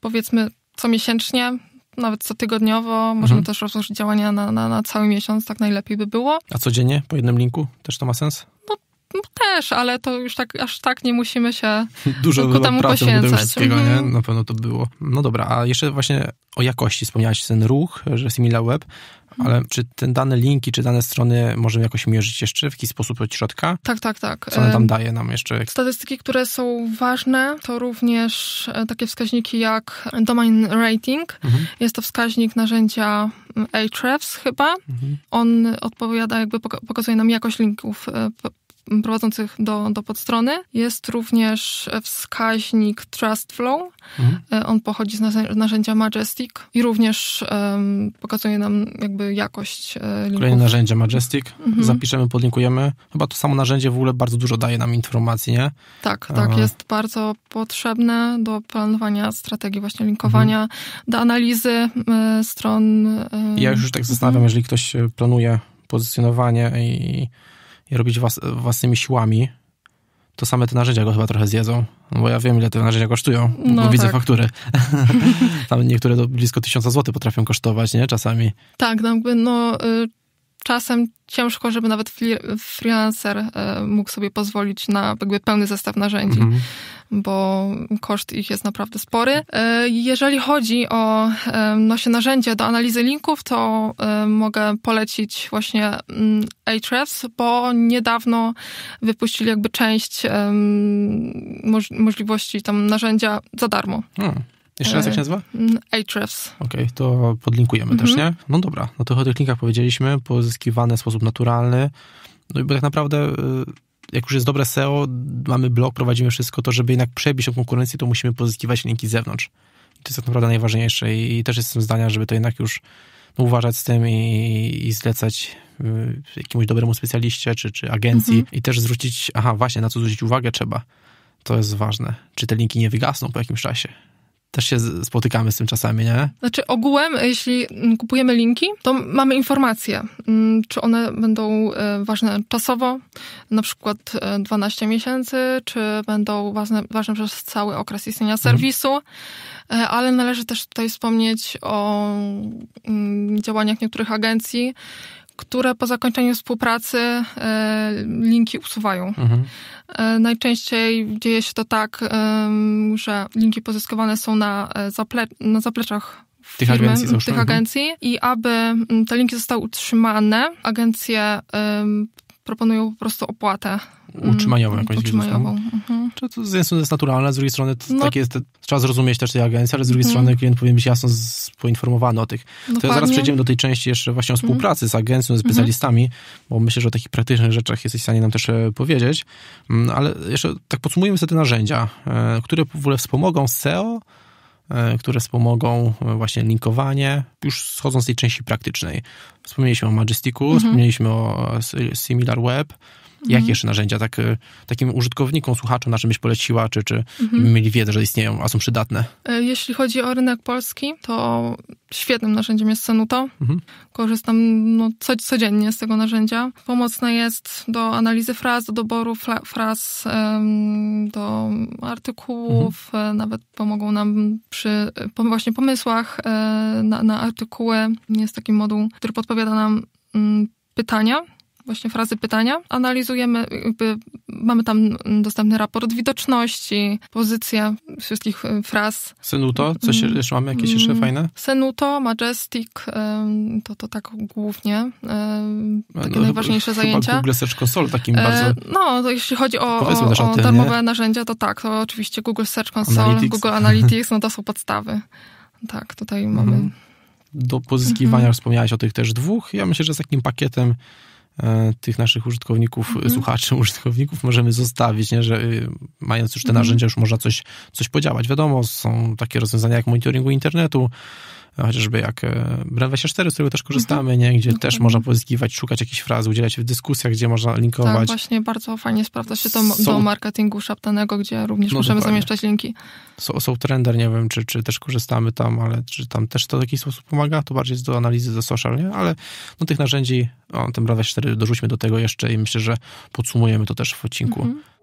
powiedzmy co miesięcznie, nawet co tygodniowo. Możemy mhm. też rozłożyć działania na, na, na cały miesiąc, tak najlepiej by było. A codziennie po jednym linku też to ma sens? No no też, ale to już tak, aż tak nie musimy się Dużo ku temu pracy Dużo Wszystkiego, mm. nie? Mhm. Na pewno to było. No dobra, a jeszcze właśnie o jakości wspomniałaś, ten ruch, że Simila Web, mhm. ale czy te dane linki, czy dane strony możemy jakoś mierzyć jeszcze w jakiś sposób od środka? Tak, tak, tak. Co ona tam daje nam jeszcze? Statystyki, które są ważne, to również e, takie wskaźniki jak domain rating. Mhm. Jest to wskaźnik narzędzia mm, Ahrefs chyba. Mhm. On odpowiada, jakby pokazuje nam jakość linków e, prowadzących do, do podstrony. Jest również wskaźnik Trust Flow. Mhm. E, on pochodzi z narzędzia Majestic i również um, pokazuje nam jakby jakość e, linków. Kolejne narzędzie Majestic. Mhm. Zapiszemy, podlinkujemy. Chyba to samo narzędzie w ogóle bardzo dużo daje nam informacji, nie? Tak, tak. Aha. Jest bardzo potrzebne do planowania strategii właśnie linkowania, mhm. do analizy y, stron. Y, ja już tak zastanawiam, mhm. jeżeli ktoś planuje pozycjonowanie i robić was, własnymi siłami, to same te narzędzia go chyba trochę zjedzą. No bo ja wiem, ile te narzędzia kosztują, no, bo tak. widzę faktury. tam niektóre do blisko tysiąca złotych potrafią kosztować, nie? Czasami. Tak, no, no y, czasem ciężko, żeby nawet freelancer y, mógł sobie pozwolić na jakby pełny zestaw narzędzi. Mhm bo koszt ich jest naprawdę spory. E, jeżeli chodzi o e, nosie narzędzie do analizy linków, to e, mogę polecić właśnie mm, Ahrefs, bo niedawno wypuścili jakby część możliwości tam narzędzia za darmo. Hmm. Jeszcze raz jak się nazywa? Mm, Ahrefs. Okej, okay, to podlinkujemy mhm. też, nie? No dobra, no to o tych linkach pozyskiwane w sposób naturalny. No i bo tak naprawdę y, jak już jest dobre SEO, mamy blog, prowadzimy wszystko, to żeby jednak przebić się konkurencję, to musimy pozyskiwać linki z zewnątrz. I to jest tak naprawdę najważniejsze i też jestem zdania, żeby to jednak już no, uważać z tym i, i zlecać y, jakiemuś dobremu specjaliście czy, czy agencji mhm. i też zwrócić, aha, właśnie, na co zwrócić uwagę trzeba. To jest ważne. Czy te linki nie wygasną po jakimś czasie? też się spotykamy z tym czasami, nie? Znaczy ogółem, jeśli kupujemy linki, to mamy informacje, mm, czy one będą e, ważne czasowo, na przykład 12 e, miesięcy, czy będą ważne, ważne przez cały okres istnienia mhm. serwisu, mhm. ale należy też tutaj wspomnieć o mm, działaniach niektórych agencji, które po zakończeniu współpracy linki usuwają. Mhm. E, najczęściej dzieje się to tak, że linki pozyskiwane są na, e, zaple na zapleczach tych firmy, agencji, tych mhm. agencji i aby mm, te linki zostały utrzymane, agencje proponują po prostu opłatę Mhm, utrzymaniową jakąś utrzymaniową. No. Mhm. To, z jednej strony jest naturalne, z drugiej strony no. tak jest, trzeba zrozumieć też tej agencji, ale z drugiej mhm. strony klient powinien być jasno z, poinformowany o tych. Dokładnie. To ja zaraz przejdziemy do tej części jeszcze właśnie o mhm. współpracy mhm. z agencją, ze mhm. specjalistami, bo myślę, że o takich praktycznych rzeczach jesteś w stanie nam też e, powiedzieć, mm, ale jeszcze tak podsumujmy sobie te narzędzia, e, które w ogóle wspomogą SEO, e, które wspomogą właśnie linkowanie, już schodząc z tej części praktycznej. Wspomnieliśmy o Majesticu, mhm. wspomnieliśmy o Similar Web, Jakie mhm. jeszcze narzędzia tak, y, takim użytkownikom, słuchaczom naszym byś poleciła, czy, czy mhm. mieli wiedzę, że istnieją, a są przydatne? E, jeśli chodzi o rynek polski, to świetnym narzędziem jest Senuto. Mhm. Korzystam no, codziennie z tego narzędzia. Pomocne jest do analizy fraz, do doboru fraz, do artykułów, mhm. E, nawet pomogą nam przy właśnie pomysłach e, na, na artykuły. Jest taki moduł, który podpowiada nam mm, pytania, właśnie frazy pytania. Analizujemy, jakby mamy tam dostępny raport widoczności, pozycję wszystkich y, fraz. Senuto? Coś mm. jeszcze mamy? Jakieś jeszcze mm. fajne? Senuto, Majestic, y, to, to tak głównie. Y, takie no, najważniejsze chyba, zajęcia. Google Search Console takim bardzo... No, to jeśli chodzi o, o, o darmowe narzędzia, to tak, to oczywiście Google Search Console, Analytics. Google Analytics, no to są podstawy. Tak, tutaj mamy... Mhm. Do pozyskiwania mhm. wspomniałeś o tych też dwóch. Ja myślę, że z takim pakietem E, tych naszych użytkowników, mhm. słuchaczy, użytkowników możemy zostawić, nie? że y, mając już te mhm. narzędzia, już można coś, coś podziałać. Wiadomo, są takie rozwiązania jak monitoringu internetu, chociażby jak e, Brand24, z którego też mhm. korzystamy, mhm. nie? gdzie Dokładnie. No też tak. można pozyskiwać, szukać jakichś fraz, udzielać w dyskusjach, gdzie można linkować. Tak, właśnie bardzo fajnie sprawdza się to są... do marketingu szaptanego, gdzie również no możemy dokładnie. zamieszczać linki. Są, są trender, nie wiem, czy, czy też korzystamy tam, ale czy tam też to w jakiś sposób pomaga, to bardziej jest do analizy, ze social, nie? Ale no, tych narzędzi, o, ten Brand24 dorzućmy do tego jeszcze i myślę, że podsumujemy to też w odcinku. Mhm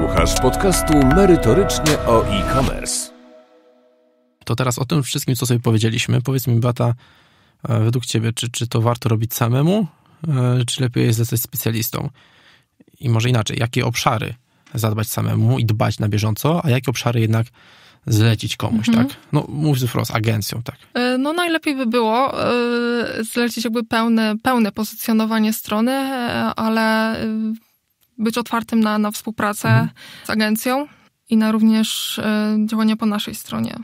Słuchasz podcastu merytorycznie o e-commerce. To teraz o tym wszystkim, co sobie powiedzieliśmy. Powiedz mi, Bata, e, według Ciebie, czy, czy to warto robić samemu, e, czy lepiej jest zostać specjalistą? I może inaczej, jakie obszary zadbać samemu i dbać na bieżąco, a jakie obszary jednak zlecić komuś, mhm. tak? No mów wprost, agencją, tak? E, no najlepiej by było zlecić jakby pełne, pełne pozycjonowanie strony, ale być otwartym na, na współpracę mhm. z agencją i na również e, działania po naszej stronie,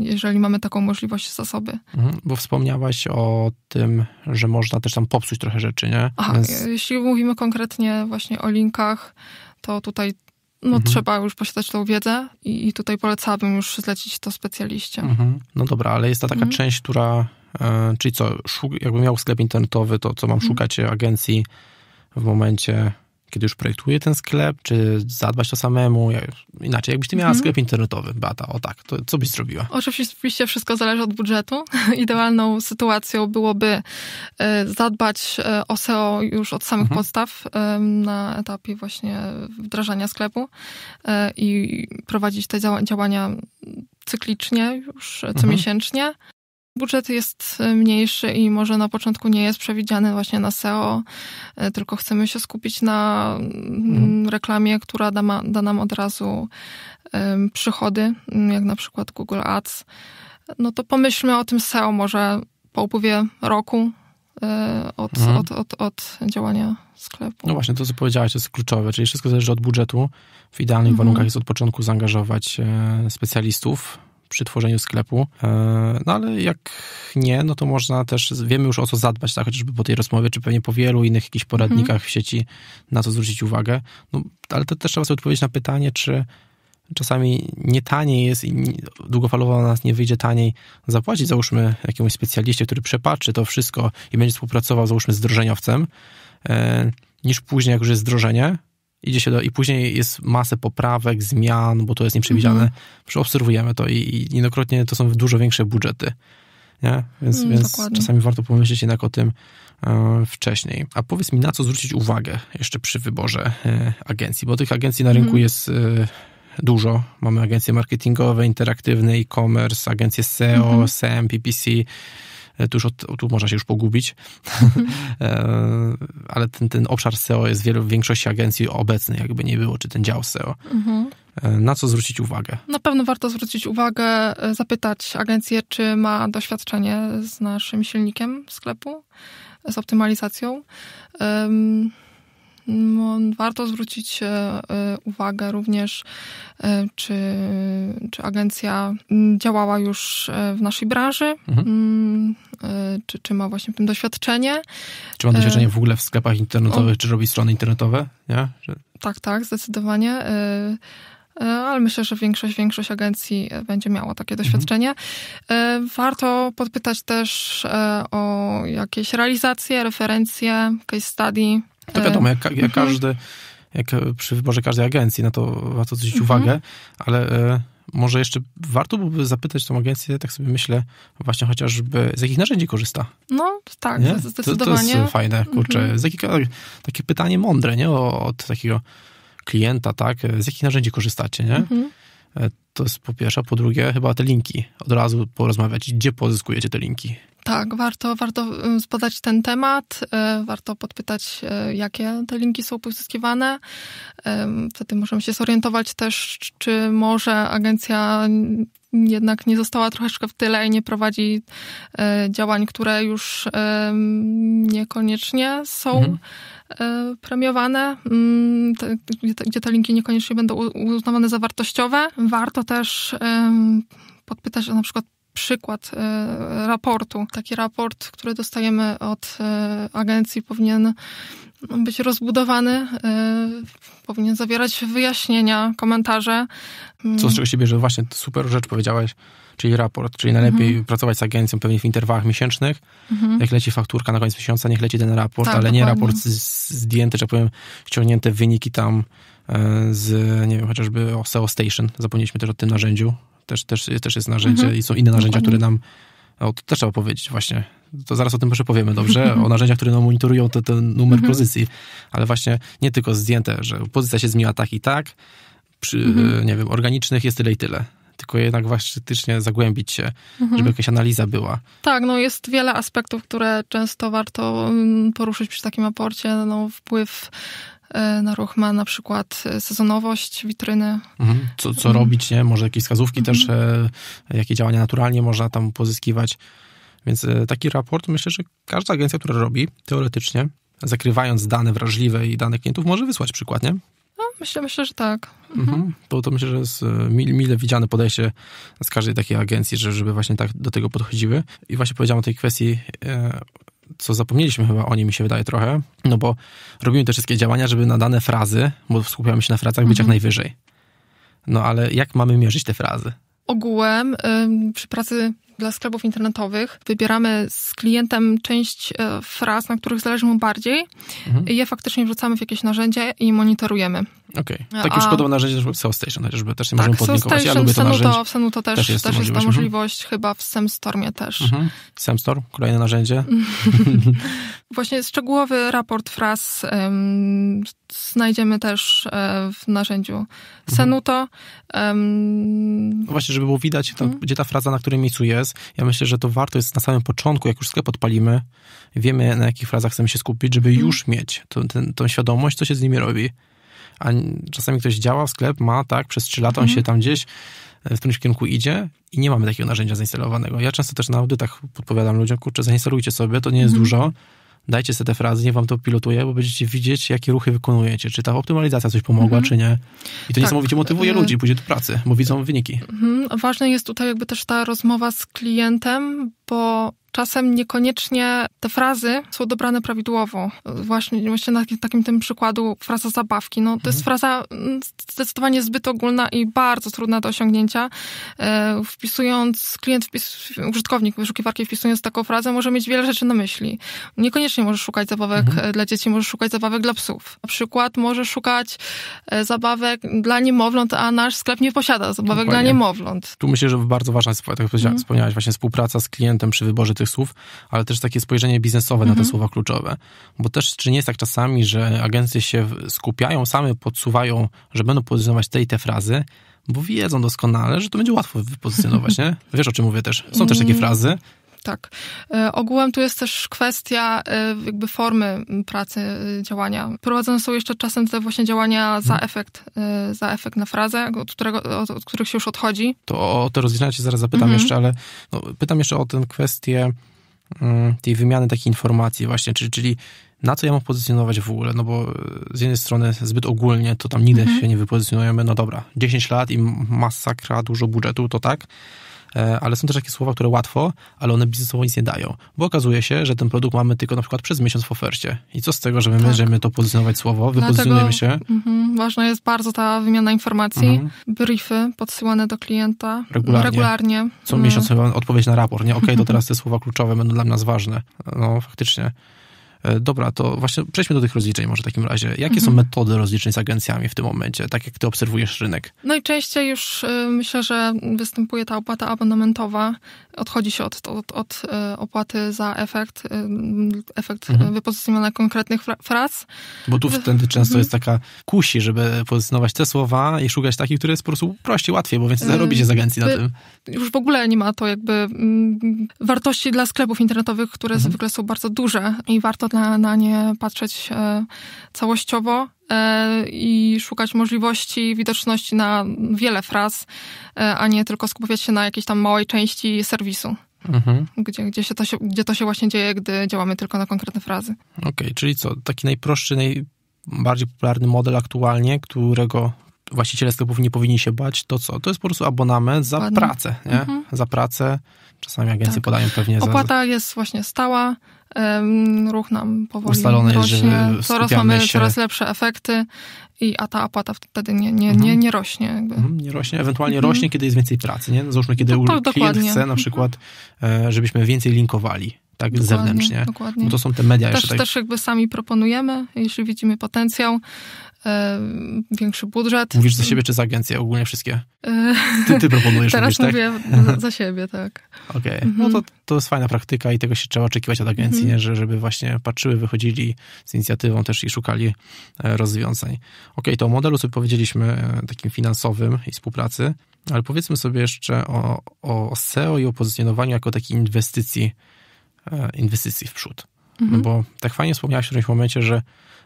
jeżeli mamy taką możliwość zasoby. Mhm, bo wspomniałaś o tym, że można też tam popsuć trochę rzeczy, nie? Aha, Więc... E, jeśli mówimy konkretnie właśnie o linkach, to tutaj no mhm. trzeba już posiadać tą wiedzę i, i tutaj polecałabym już zlecić to specjaliście. Mhm. No dobra, ale jest ta taka mhm. część, która, e, czyli co, szuk- jakbym miał sklep internetowy, to co mam mhm. szukać agencji w momencie kiedy już projektuję ten sklep, czy zadbać to samemu? Inaczej, jakbyś ty miała mhm. sklep internetowy, Beata, o tak, to co byś zrobiła? Oczywiście wszystko zależy od budżetu. Idealną sytuacją byłoby e, zadbać e, o SEO już od samych mhm. podstaw na etapie właśnie wdrażania sklepu e, i prowadzić te działania cyklicznie, już co mhm. miesięcznie. Budżet jest e, mniejszy i może na początku nie jest przewidziany właśnie na SEO, e, tylko chcemy się skupić na mhm. mm, reklamie, która da, ma, da nam od razu przychody, mm, jak na przykład Google Ads. No to pomyślmy o tym SEO może po upływie roku e, od, mhm. od, od, od działania sklepu. No właśnie, to co powiedziałaś, to jest kluczowe, czyli wszystko zależy od budżetu. W idealnych mhm. warunkach jest od początku zaangażować specjalistów, przy tworzeniu sklepu. E, no ale jak nie, no to można też, wiemy już o co zadbać, tak? chociażby po tej rozmowie, czy pewnie po wielu innych jakichś poradnikach mhm. w sieci, na co zwrócić uwagę. No, ale to też trzeba sobie odpowiedzieć na pytanie, czy czasami nie taniej jest i długofalowo nas nie wyjdzie taniej zapłacić, załóżmy jakiemuś specjaliście, który przepatrzy to wszystko i będzie współpracował, załóżmy z drożeniowcem, e, niż później, jak już jest zdrożenie, idzie się do, i później jest masę poprawek, zmian, bo to jest nieprzewidziane. Mhm. obserwujemy to i, i niejednokrotnie to są dużo większe budżety. Nie? Więc, mm, więc czasami warto pomyśleć jednak o tym e, wcześniej. A powiedz mi, na co zwrócić uwagę jeszcze przy wyborze e, agencji, bo tych agencji na rynku mm. jest e, dużo. Mamy agencje marketingowe, interaktywne, e-commerce, agencje SEO, mm -hmm. SEM, PPC. E, tu, od, tu można się już pogubić, mhm. e, ale ten, ten obszar SEO jest wielu, w większości agencji obecny, jakby nie było, czy ten dział SEO. Mhm. E, na co zwrócić uwagę? Na pewno warto zwrócić uwagę, zapytać agencję, czy ma doświadczenie z naszym silnikiem sklepu, z optymalizacją. Um, Warto zwrócić uwagę również, czy, czy agencja działała już w naszej branży. Mhm. Mm, Y, czy, czy ma właśnie tym doświadczenie. Czy ma y, doświadczenie w ogóle w sklepach internetowych, o... czy robi strony internetowe? Nie? Tak, tak, zdecydowanie. Y, ale myślę, że większość, większość agencji będzie miała takie mhm. doświadczenie. Mhm. Warto podpytać też o jakieś realizacje, referencje, case study. To wiadomo, jak, jak mhm. każdy, jak przy wyborze każdej agencji, na no to warto zwrócić mhm. uwagę, ale może jeszcze warto byłoby zapytać tą agencję, tak sobie myślę, właśnie chociażby z jakich narzędzi korzysta. No tak, nie? zdecydowanie. To, to jest fajne, kurczę. Mhm. Z jakich, takie pytanie mądre, nie? Od takiego klienta, tak? Z jakich narzędzi korzystacie, nie? Mhm. E, to jest po pierwsze. Po drugie, chyba te linki. Od razu porozmawiać, gdzie pozyskujecie te linki. Tak, warto, warto zbadać ten temat, e, warto podpytać, e, jakie te linki są pozyskiwane. Wtedy możemy się zorientować też, czy może agencja jednak nie została troszeczkę w tyle i nie prowadzi e, działań, które już niekoniecznie są mhm. premiowane, mm, gdzie te linki niekoniecznie będą uznawane za wartościowe. Warto też podpytać o na przykład przykład e, raportu. Taki raport, który dostajemy od e, agencji, powinien być rozbudowany, e, powinien zawierać wyjaśnienia, komentarze. Mm. Co z czego się bierze? Właśnie super rzecz powiedziałeś, czyli raport, czyli mhm. najlepiej mhm. pracować z agencją pewnie w interwałach miesięcznych. Mhm. Jak leci fakturka na koniec miesiąca, niech leci ten raport, tak, ale dokładnie. nie raport zdjęty, że tak powiem, ściągnięte wyniki tam z, nie wiem, chociażby o SEO Station, zapomnieliśmy też o tym narzędziu, też, też, też jest narzędzie mhm. i są inne narzędzia, Dokładnie. które nam o, to też trzeba powiedzieć właśnie. To zaraz o tym proszę powiemy, dobrze? Mhm. O narzędziach, które no, monitorują ten, numer mhm. pozycji, ale właśnie nie tylko zdjęte, że pozycja się zmienia tak i tak, przy, mhm. e, nie wiem, organicznych jest tyle i tyle. Tylko jednak faktycznie zagłębić się, żeby jakaś analiza była. Tak, no jest wiele aspektów, które często warto mm, poruszyć przy takim aporcie. No, wpływ E, na ruch ma na przykład e, sezonowość witryny. Mhm. Co, co mhm. robić, nie? Może jakieś wskazówki mhm. też, e, jakie działania naturalnie można tam pozyskiwać. Więc taki raport myślę, że każda agencja, która robi teoretycznie, zakrywając dane wrażliwe i dane klientów, może wysłać przykład, nie? No, myślę, myślę, że tak. Mhm. To, mhm. to myślę, że jest mile widziane podejście z każdej takiej agencji, żeby właśnie tak do tego podchodziły. I właśnie powiedziałem o tej kwestii co zapomnieliśmy chyba o nim, mi się wydaje trochę, no bo robimy te wszystkie działania, żeby na dane frazy, bo skupiamy się na frazach, być mm jak mhm. najwyżej. No ale jak mamy mierzyć te frazy? Ogółem przy pracy dla sklepów internetowych wybieramy z klientem część e, fraz, na których zależy mu bardziej, mhm. je faktycznie wrzucamy w jakieś narzędzie i monitorujemy. Okej. Okay. Tak już podobne narzędzie też Station chociażby, też nie tak, możemy podlinkować. Ja lubię w to narzędzie. W Senuto też, też jest, też jest ta mhm. możliwość, mhm. chyba w Semstormie też. Mhm. Semstorm, kolejne narzędzie. Właśnie szczegółowy raport fraz um, znajdziemy też um, w narzędziu mhm. Senuto. Um, Właśnie, żeby było widać, to, mhm. gdzie ta fraza, na którym miejscu jest. Ja myślę, że to warto jest na samym początku, jak już sklep podpalimy, wiemy na jakich frazach chcemy się skupić, żeby już mieć tą, tę, tą świadomość, co się z nimi robi a czasami ktoś działa w sklep, ma tak, przez 3 lata on się mhm. tam gdzieś e, w którymś kierunku idzie i nie mamy takiego narzędzia zainstalowanego. Ja często też na audytach podpowiadam ludziom, kurczę, zainstalujcie sobie, to nie jest mhm. dużo, dajcie sobie te frazy, nie wam to pilotuje, bo będziecie widzieć, jakie ruchy wykonujecie. Czy ta optymalizacja coś pomogła, mhm. czy nie. I to tak. niesamowicie motywuje y, ludzi pójdzie do pracy, bo widzą y, wyniki. Mhm. Ważne jest tutaj jakby też ta rozmowa z klientem, bo czasem niekoniecznie te frazy są dobrane prawidłowo. Właśnie, myślę na takim tym przykładu fraza zabawki. No, to mhm. jest fraza mm, zdecydowanie zbyt ogólna i bardzo trudna do osiągnięcia. E, wpisując, klient, wpis, użytkownik wyszukiwarki wpisując taką frazę może mieć wiele rzeczy na myśli. Niekoniecznie może szukać zabawek mhm. E, dla dzieci, może szukać zabawek dla psów. Na przykład może szukać e, zabawek dla niemowląt, a nasz sklep nie posiada zabawek Dokładnie. dla niemowląt. Tu myślę, że bardzo ważna jest, tak jak mhm. wspomniałaś, właśnie współpraca z klientem przy wyborze tych tych słów, ale też takie spojrzenie biznesowe mhm. na te mhm. słowa kluczowe. Bo też czy nie jest tak czasami, że agencje się skupiają, same podsuwają, że będą pozycjonować te i te frazy, bo wiedzą doskonale, że to będzie łatwo wypozycjonować, nie? Wiesz o czym mówię też. Są też takie mhm. frazy, tak. E, ogółem tu jest też kwestia e, jakby formy pracy, e, działania. Prowadzone są jeszcze czasem te właśnie działania za hmm. efekt, za efekt na frazę, od, którego, od, od których się już odchodzi. To o te rozwiązania zaraz zapytam -hmm. jeszcze, ale no, pytam jeszcze o tę kwestię mm, tej wymiany takich informacji właśnie, czyli, czyli na co ja mam pozycjonować w ogóle, no bo z jednej strony zbyt ogólnie to tam nigdy mhm. się nie wypozycjonujemy, no dobra, 10 lat i masakra, dużo budżetu, to tak, E, ale są też takie słowa, które łatwo, ale one biznesowo nic nie dają, bo okazuje się, że ten produkt mamy tylko na przykład przez miesiąc w ofercie. I co z tego, że my tak. będziemy to pozycjonować słowo, no wypozycjonujemy się? Mhm, ważna jest bardzo ta wymiana informacji, mhm. briefy podsyłane do klienta regularnie. regularnie. Co miesiąc mhm. odpowiedź na raport, nie? Okej, okay, to mhm. teraz te słowa kluczowe będą dla nas ważne. No, faktycznie. E, dobra, to właśnie przejdźmy do tych rozliczeń może w takim razie. Jakie mhm. są metody rozliczeń z agencjami w tym momencie, tak jak ty obserwujesz rynek? Najczęściej już y, myślę, że występuje ta opłata abonamentowa. Odchodzi się od, od, od y, opłaty za efekt, y, efekt mhm. wypozycjonowania konkretnych fraz. Bo tu wtedy często mhm. jest taka kusi, żeby pozycjonować te słowa i szukać takich, które jest po prostu prościej, łatwiej, bo więcej się z agencji By, na tym. Już w ogóle nie ma to jakby mm, wartości dla sklepów internetowych, które mhm. zwykle są bardzo duże i warto na nie patrzeć e, całościowo e, i szukać możliwości widoczności na wiele fraz, e, a nie tylko skupiać się na jakiejś tam małej części serwisu. Mhm. Gdzie, gdzie, się to się, gdzie to się właśnie dzieje, gdy działamy tylko na konkretne frazy. Okej, okay, czyli co? Taki najprostszy, najbardziej popularny model aktualnie, którego właściciele sklepów nie powinni się bać, to co? To jest po prostu abonament za Ładnie. pracę, nie? Mhm. Za pracę. Czasami agencje tak. podają pewnie Opłata za... Opłata jest właśnie stała, ruch nam powoli Ustalone rośnie, że coraz mamy się... coraz lepsze efekty i a ta opłata wtedy nie, nie, nie, mhm. nie rośnie. Jakby. Mhm, nie rośnie, ewentualnie mhm. rośnie, kiedy jest więcej pracy, nie? załóżmy, kiedy to, to klient dokładnie. chce na mhm. przykład, e, żebyśmy więcej linkowali tak dokładnie, zewnętrznie. Dokładnie. Bo no to są te media też, jeszcze. Tak... Też jakby sami proponujemy, jeśli widzimy potencjał, większy budżet. Mówisz za siebie czy za agencję? Ogólnie wszystkie? E, ty, ty proponujesz Teraz mówisz, tak? mówię tak? za siebie, tak. Okej, okay. No mhm. no to, to jest fajna praktyka i tego się trzeba oczekiwać od agencji, mhm. nie? Że, żeby właśnie patrzyły, wychodzili z inicjatywą też i szukali e, rozwiązań. Okej, okay, to o modelu sobie powiedzieliśmy e, takim finansowym i współpracy, ale powiedzmy sobie jeszcze o, o SEO i o pozycjonowaniu jako takiej inwestycji, inwestycji w przód. No mhm. No bo tak fajnie wspomniałaś w którymś momencie, że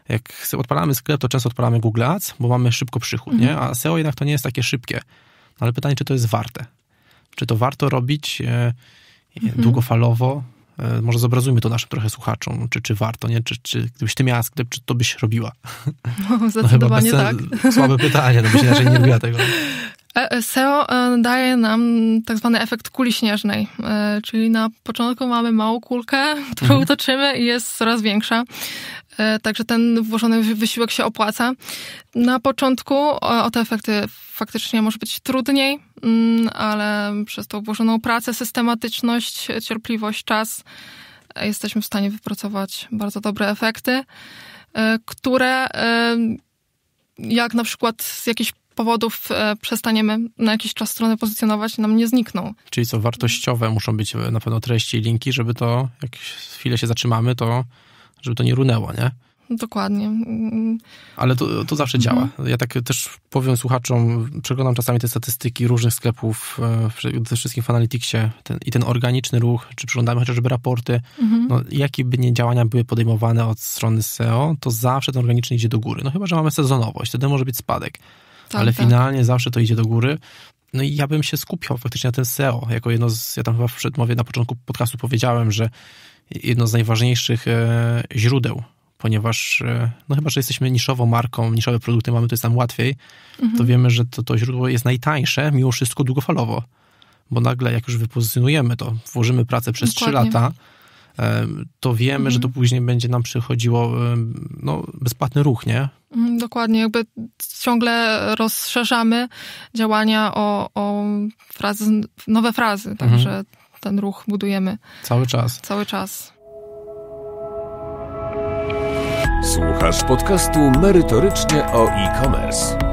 jak odpalamy sklep, to często odpalamy Google Ads, bo mamy szybko przychód, mhm. nie? A SEO jednak to nie jest takie szybkie. No ale pytanie, czy to jest warte? Czy to warto robić e, e, mhm. długofalowo? E, może zobrazujmy to naszym trochę słuchaczom, czy, czy warto, nie? Czy, czy gdybyś ty miała sklep, czy to byś robiła? No, zdecydowanie no, chyba tak. Słabe pytanie, no byś inaczej nie robiła tego. E, e, SEO e, daje nam tak zwany efekt kuli śnieżnej, czyli na początku mamy małą kulkę, którą mhm. toczymy i jest coraz większa. Także ten włożony wysiłek się opłaca. Na początku o te efekty faktycznie może być trudniej, mm, ale przez tą włożoną pracę, systematyczność, cierpliwość, czas jesteśmy w stanie wypracować bardzo dobre efekty, które jak na przykład jakieś powodów e, przestaniemy na jakiś czas stronę pozycjonować, nam nie znikną. Czyli co, wartościowe muszą być na pewno treści i linki, żeby to, jak chwilę się zatrzymamy, to żeby to nie runęło, nie? Dokładnie. Ale to, to zawsze mhm. działa. Ja tak też powiem słuchaczom, przeglądam czasami te statystyki różnych sklepów, przede e, wszystkim w Analyticsie ten, i ten organiczny ruch, czy przeglądamy chociażby raporty. Mhm. No, jakie by nie działania były podejmowane od strony SEO, to zawsze ten organiczny idzie do góry. No chyba, że mamy sezonowość, wtedy może być spadek tak, ale tak. finalnie zawsze to idzie do góry. No i ja bym się skupiał faktycznie na ten SEO. Jako jedno z, ja tam chyba w przedmowie na początku podcastu powiedziałem, że jedno z najważniejszych e, źródeł, ponieważ e, no chyba, że jesteśmy niszową marką, niszowe produkty mamy, to jest nam łatwiej, mhm. to wiemy, że to, to źródło jest najtańsze, mimo wszystko długofalowo. Bo nagle, jak już wypozycjonujemy to, włożymy pracę przez trzy 3 lata, to wiemy, mhm. że to mhm. później będzie nam przychodziło no, bezpłatny ruch, nie? Mm, dokładnie, jakby ciągle rozszerzamy działania o, o frazy, nowe frazy, także mhm. ten ruch budujemy. Cały czas. Cały czas. Słuchasz podcastu merytorycznie o e-commerce.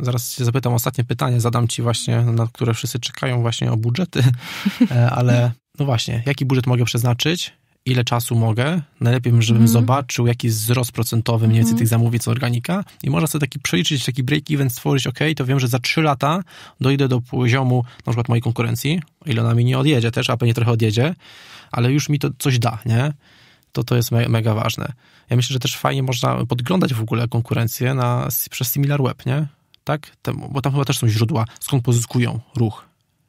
Zaraz cię zapytam ostatnie pytanie, zadam ci właśnie, na które wszyscy czekają właśnie o budżety, e, ale no właśnie, jaki budżet mogę przeznaczyć? Ile czasu mogę? Najlepiej, żebym mm. zobaczył, jaki jest wzrost procentowy mniej więcej mm. tych zamówień co organika i można sobie taki przeliczyć, taki break-even stworzyć, ok, to wiem, że za 3 lata dojdę do poziomu na przykład mojej konkurencji, ile ona mi nie odjedzie też, a pewnie trochę odjedzie, ale już mi to coś da, nie? to to jest mega, mega ważne. Ja myślę, że też fajnie można podglądać w ogóle konkurencję na, przez Similar Web, nie? tak? Tam, bo tam chyba też są źródła, skąd pozyskują ruch,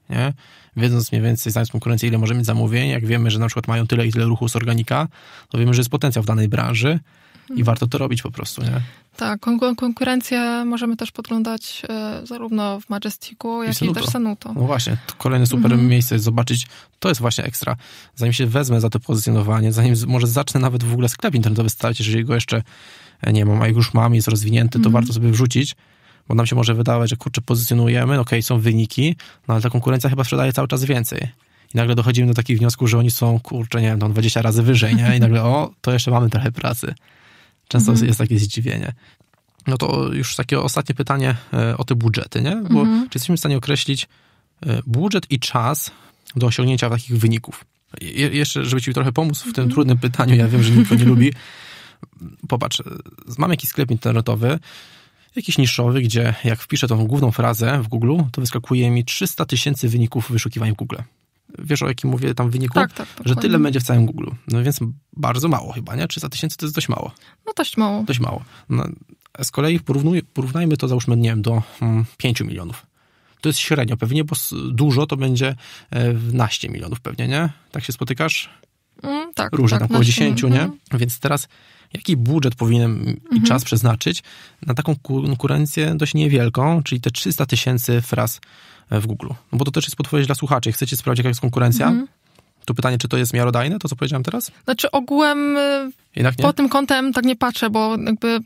nie? Wiedząc mniej więcej, znając konkurencję, ile może mieć zamówień, jak wiemy, że na przykład mają tyle i tyle ruchu z organika, to wiemy, że jest potencjał w danej branży i warto to robić po prostu, nie? Tak, konkurencję możemy też podglądać e, zarówno w Majesticu, jak i, i też Senuto. No właśnie, to kolejne super mhm. miejsce jest zobaczyć, to jest właśnie ekstra. Zanim się wezmę za to pozycjonowanie, zanim może zacznę nawet w ogóle sklep internetowy stawiać, jeżeli go jeszcze e, nie mam, a już mam, jest rozwinięty, to mhm. warto sobie wrzucić bo nam się może wydawać, że kurczę, pozycjonujemy, no okej, okay, są wyniki, no ale ta konkurencja chyba sprzedaje cały czas więcej. I nagle dochodzimy do takich wniosków, że oni są, kurczę, nie wiem, tam 20 razy wyżej, nie? I nagle, o, to jeszcze mamy trochę pracy. Często mhm. jest takie zdziwienie. No to już takie ostatnie pytanie e, o te budżety, nie? Bo mhm. czy jesteśmy w stanie określić e, budżet i czas do osiągnięcia takich wyników? Je jeszcze, żeby ci trochę pomóc w tym mhm. trudnym pytaniu, ja wiem, że nikt nie lubi. Popatrz, e, mamy jakiś sklep internetowy, jakiś niszowy, gdzie jak wpiszę tą główną frazę w Google, to wyskakuje mi 300 tysięcy wyników wyszukiwań w Google. Wiesz, o jakim mówię tam wyniku? Tak, tak, Że tyle będzie w całym Google. No więc bardzo mało chyba, nie? 300 tysięcy to jest dość mało. No dość mało. Dość mało. No, z kolei porównuj, porównajmy to załóżmy, nie wiem, do mm, 5 milionów. To jest średnio pewnie, bo dużo to będzie e, w naście milionów pewnie, nie? Tak się spotykasz? Mm, tak. Różnie, tak, tam około 10, mm-hmm. nie? Mm. Więc teraz jaki budżet powinienem i mhm. czas przeznaczyć na taką konkurencję dość niewielką, czyli te 300 tysięcy fraz w Google. No bo to też jest podpowiedź dla słuchaczy. Chcecie sprawdzić, jaka jest konkurencja? Mhm. To pytanie, czy to jest miarodajne, to co powiedziałem teraz? Znaczy ogółem y, po tym kątem tak nie patrzę, bo jakby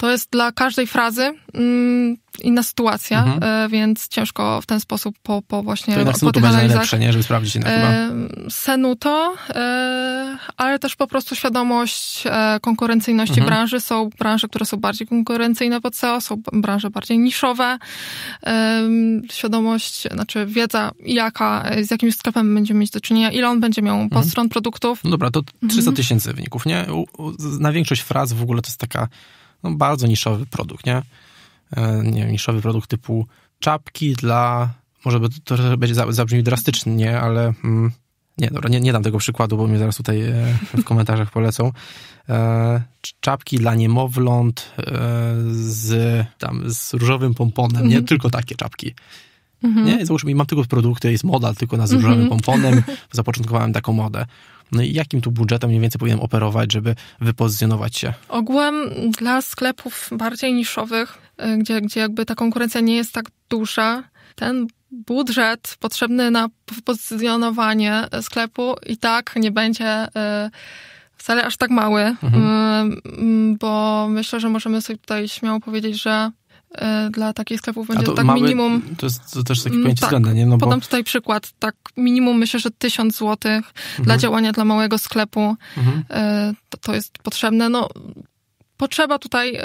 to jest dla każdej frazy mm, inna sytuacja, mhm. E, więc ciężko w ten sposób po, po właśnie... To to najlepsze, nie? Żeby sprawdzić jednak chyba. E, Senuto, e, ale też po prostu świadomość konkurencyjności mhm. branży. Są branże, które są bardziej konkurencyjne pod SEO, są branże bardziej niszowe. Świadomość, znaczy wiedza, jaka, z jakim sklepem będziemy mieć do czynienia, ile on będzie miał mhm. pod stron produktów. No dobra, to 300 mhm. tysięcy wyników, nie? U, u, na większość fraz w ogóle to jest taka no, bardzo niszowy produkt, nie? E, nie wiem, niszowy produkt typu czapki dla, może to będzie zabrzmi drastycznie, nie? ale mm, nie, dobra, nie, nie dam tego przykładu, bo mnie zaraz tutaj e, w komentarzach polecą. E, czapki dla niemowląt z, tam, z różowym pomponem, nie? Mhm. Tylko takie czapki. Mm Nie, załóżmy, mam tylko produkty, jest moda tylko na z różowym mhm. pomponem. Zapoczątkowałem taką modę. No i jakim tu budżetem mniej więcej powinienem operować, żeby wypozycjonować się? Ogółem dla sklepów bardziej niszowych, y, gdzie, gdzie jakby ta konkurencja nie jest tak duża, ten budżet potrzebny na pozycjonowanie sklepu i tak nie będzie y, wcale aż tak mały, mhm. Y, bo myślę, że możemy sobie tutaj śmiało powiedzieć, że E, dla takich sklepów będzie to tak mały, minimum. To jest to też takie mm, pojęcie tak, względne, nie? No podam bo... tutaj przykład. Tak minimum myślę, że 1000 zł mhm. dla działania dla małego sklepu mhm. E, to, to jest potrzebne. No, potrzeba tutaj. Yy...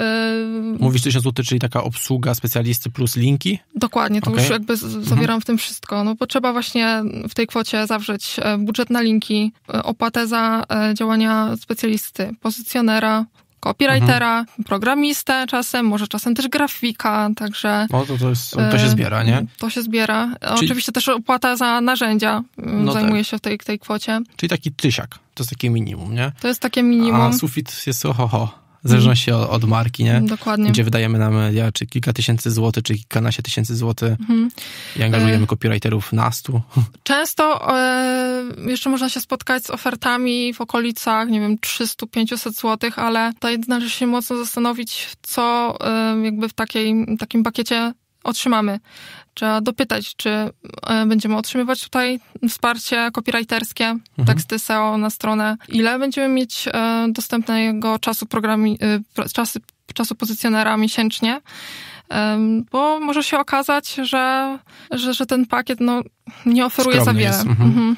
Mówisz 1000 zł, czyli taka obsługa specjalisty plus linki? Dokładnie, to okay. już jakby mhm. zawieram mhm. w tym wszystko. No potrzeba właśnie w tej kwocie zawrzeć budżet na linki, opłatę za działania specjalisty, pozycjonera, copywritera, mhm. programistę czasem, może czasem też grafika, także... O, to, to, jest, to się e, zbiera, nie? To się zbiera. Czyli... Oczywiście też opłata za narzędzia mm, no zajmuje tak. się w tej, tej kwocie. Czyli taki tysiak, to jest takie minimum, nie? To jest takie minimum. A sufit jest ohoho w zależności od, od, marki, nie? Dokładnie. Gdzie wydajemy na media, czy kilka tysięcy złotych, czy kilkanaście tysięcy złotych mhm. i angażujemy e... copywriterów na stu. Często e, jeszcze można się spotkać z ofertami w okolicach, nie wiem, 300-500 złotych, ale tutaj należy się mocno zastanowić, co e, jakby w takiej, takim pakiecie otrzymamy. Trzeba dopytać, czy e, będziemy otrzymywać tutaj wsparcie copywriterskie, mhm. teksty SEO na stronę, ile będziemy mieć e, dostępnego czasu, programi, e, czasu, czasu pozycjonera miesięcznie bo może się okazać, że, że, że ten pakiet no, nie oferuje Skromny za wiele. Mhm. Mhm.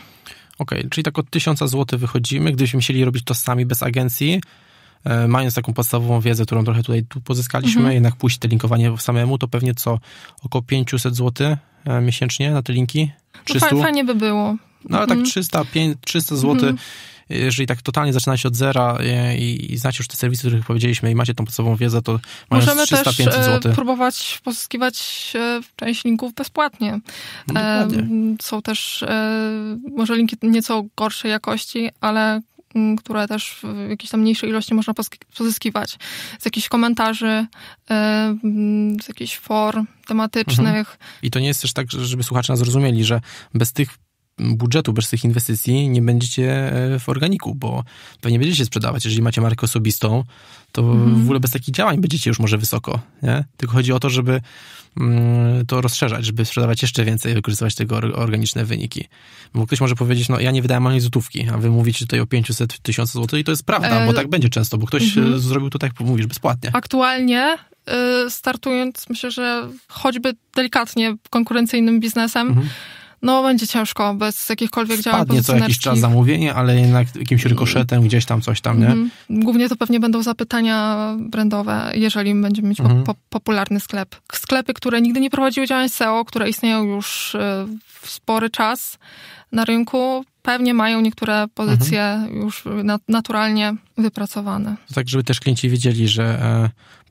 Okej, okay, czyli tak od 1000 zł wychodzimy, gdybyśmy musieli robić to sami bez agencji, E, mając taką podstawową wiedzę, którą trochę tutaj tu pozyskaliśmy, mhm. jednak pójść te linkowanie samemu, to pewnie co, około 500 zł e, miesięcznie na te linki? 300? No, fajnie by było. No ale tak 300, 300 zł. Mhm. Jeżeli tak totalnie zaczynać od zera e, i, i, znacie już te serwisy, o których powiedzieliśmy i macie tą podstawową wiedzę, to Możemy 300, też 500 zł. próbować pozyskiwać część linków bezpłatnie. No, Są też może linki nieco gorszej jakości, ale które też w jakiejś tam mniejszej ilości można pozyskiwać z jakichś komentarzy, e, z jakichś form tematycznych. Mhm. I to nie jest też tak, żeby słuchacze nas zrozumieli, że bez tych budżetu, bez tych inwestycji nie będziecie e, w organiku, bo pewnie będziecie sprzedawać. Jeżeli macie markę osobistą, to mm -hmm. w ogóle bez takich działań będziecie już może wysoko. Nie? Tylko chodzi o to, żeby mm, to rozszerzać, żeby sprzedawać jeszcze więcej, wykorzystywać tego organiczne wyniki. Bo ktoś może powiedzieć, no ja nie wydałem ani złotówki, a wy mówicie tutaj o 500 tysięcy złotych i to jest prawda, e... bo tak będzie często, bo ktoś mm -hmm. zrobił to tak, jak mówisz, bezpłatnie. Aktualnie e, startując, myślę, że choćby delikatnie konkurencyjnym biznesem, mm -hmm no będzie ciężko, bez jakichkolwiek Wpadnie działań pozycjonerskich. co jakiś czas zamówienie, ale jednak jakimś rykoszetem, gdzieś tam coś tam, nie? Mm. Głównie to pewnie będą zapytania brandowe, jeżeli będziemy mieć mm. po, popularny sklep. Sklepy, które nigdy nie prowadziły działań SEO, które istnieją już y, w spory czas na rynku, pewnie mają niektóre pozycje mhm. już naturalnie wypracowane. Tak, żeby też klienci wiedzieli, że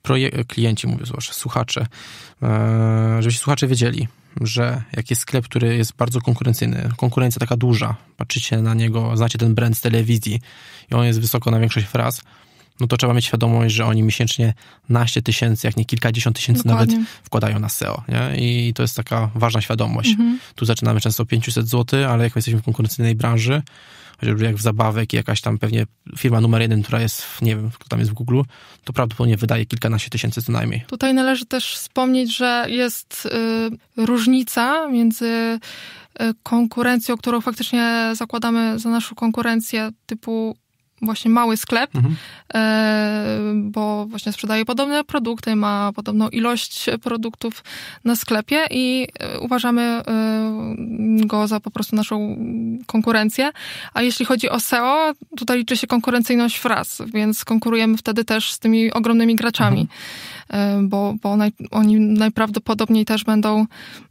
e, klienci, mówię słuchacze, e, żeby słuchacze wiedzieli, że jak jest sklep, który jest bardzo konkurencyjny, konkurencja taka duża, patrzycie na niego, znacie ten brand z telewizji i on jest wysoko na większość fraz, no to trzeba mieć świadomość, że oni miesięcznie naście tysięcy, jak nie kilkadziesiąt tysięcy Dokładnie. nawet wkładają na SEO. Nie? I to jest taka ważna świadomość. Mhm. Tu zaczynamy często o 500 zł, ale jak jesteśmy w konkurencyjnej branży, chociażby jak w zabawek i jakaś tam pewnie firma numer jeden, która jest, w, nie wiem, kto tam jest w Google, to prawdopodobnie wydaje kilkanaście tysięcy co najmniej. Tutaj należy też wspomnieć, że jest y, różnica między y, konkurencją, którą faktycznie zakładamy za naszą konkurencję, typu właśnie mały sklep, mhm. E, bo właśnie sprzedaje podobne produkty, ma podobną ilość produktów na sklepie i e, uważamy e, go za po prostu naszą konkurencję. A jeśli chodzi o SEO, tutaj liczy się konkurencyjność fraz, więc konkurujemy wtedy też z tymi ogromnymi graczami, mhm. bo, bo naj, oni najprawdopodobniej też będą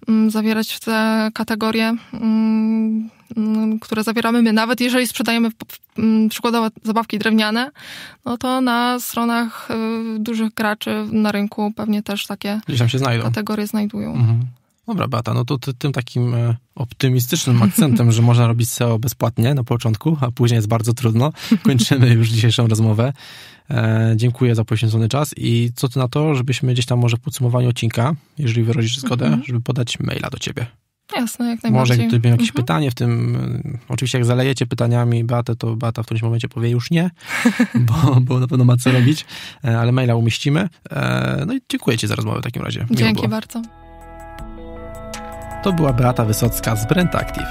mm, zawierać w te kategorie mm, Mm, które zawieramy my, nawet jeżeli sprzedajemy mm, przykładowo zabawki drewniane, no to na stronach y, dużych graczy na rynku pewnie też takie kategorie znajdują. Mhm. Dobra, Beata, no to ty, tym takim e, optymistycznym akcentem, że można robić SEO bezpłatnie na początku, a później jest bardzo trudno, kończymy już dzisiejszą rozmowę. E, dziękuję za poświęcony czas i co ty na to, żebyśmy gdzieś tam może w podsumowaniu odcinka, jeżeli wyrazisz zgodę, mhm. żeby podać maila do ciebie. Jasne, jak najbardziej. Może gdyby jakieś mhm. pytanie w tym, y, oczywiście jak zalejecie pytaniami Beatę, to Beata w którymś momencie powie już nie, bo, bo na pewno ma co robić, e, ale maila umieścimy. E, no i dziękuję Ci za rozmowę w takim razie. Miło Dzięki było. bardzo. To była Beata Wysocka z Brent Active.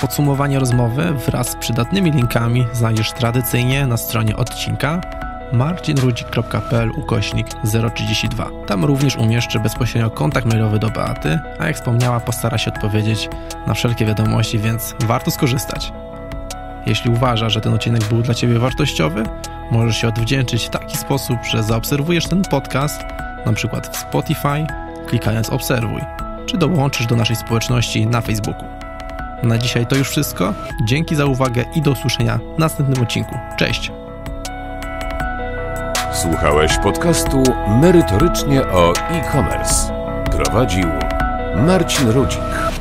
Podsumowanie rozmowy wraz z przydatnymi linkami znajdziesz tradycyjnie na stronie odcinka marcinrudzik.pl ukośnik 032. Tam również umieszczę bezpośrednio kontakt mailowy do Beaty, a jak wspomniała postara się odpowiedzieć na wszelkie wiadomości, więc warto skorzystać. Jeśli uważasz, że ten odcinek był dla Ciebie wartościowy, możesz się odwdzięczyć w taki sposób, że zaobserwujesz ten podcast, na przykład w Spotify, klikając obserwuj, czy dołączysz do naszej społeczności na Facebooku. Na dzisiaj to już wszystko. Dzięki za uwagę i do usłyszenia w następnym odcinku. Cześć! Słuchałeś podcastu merytorycznie o e-commerce. Prowadził Marcin Rudzik.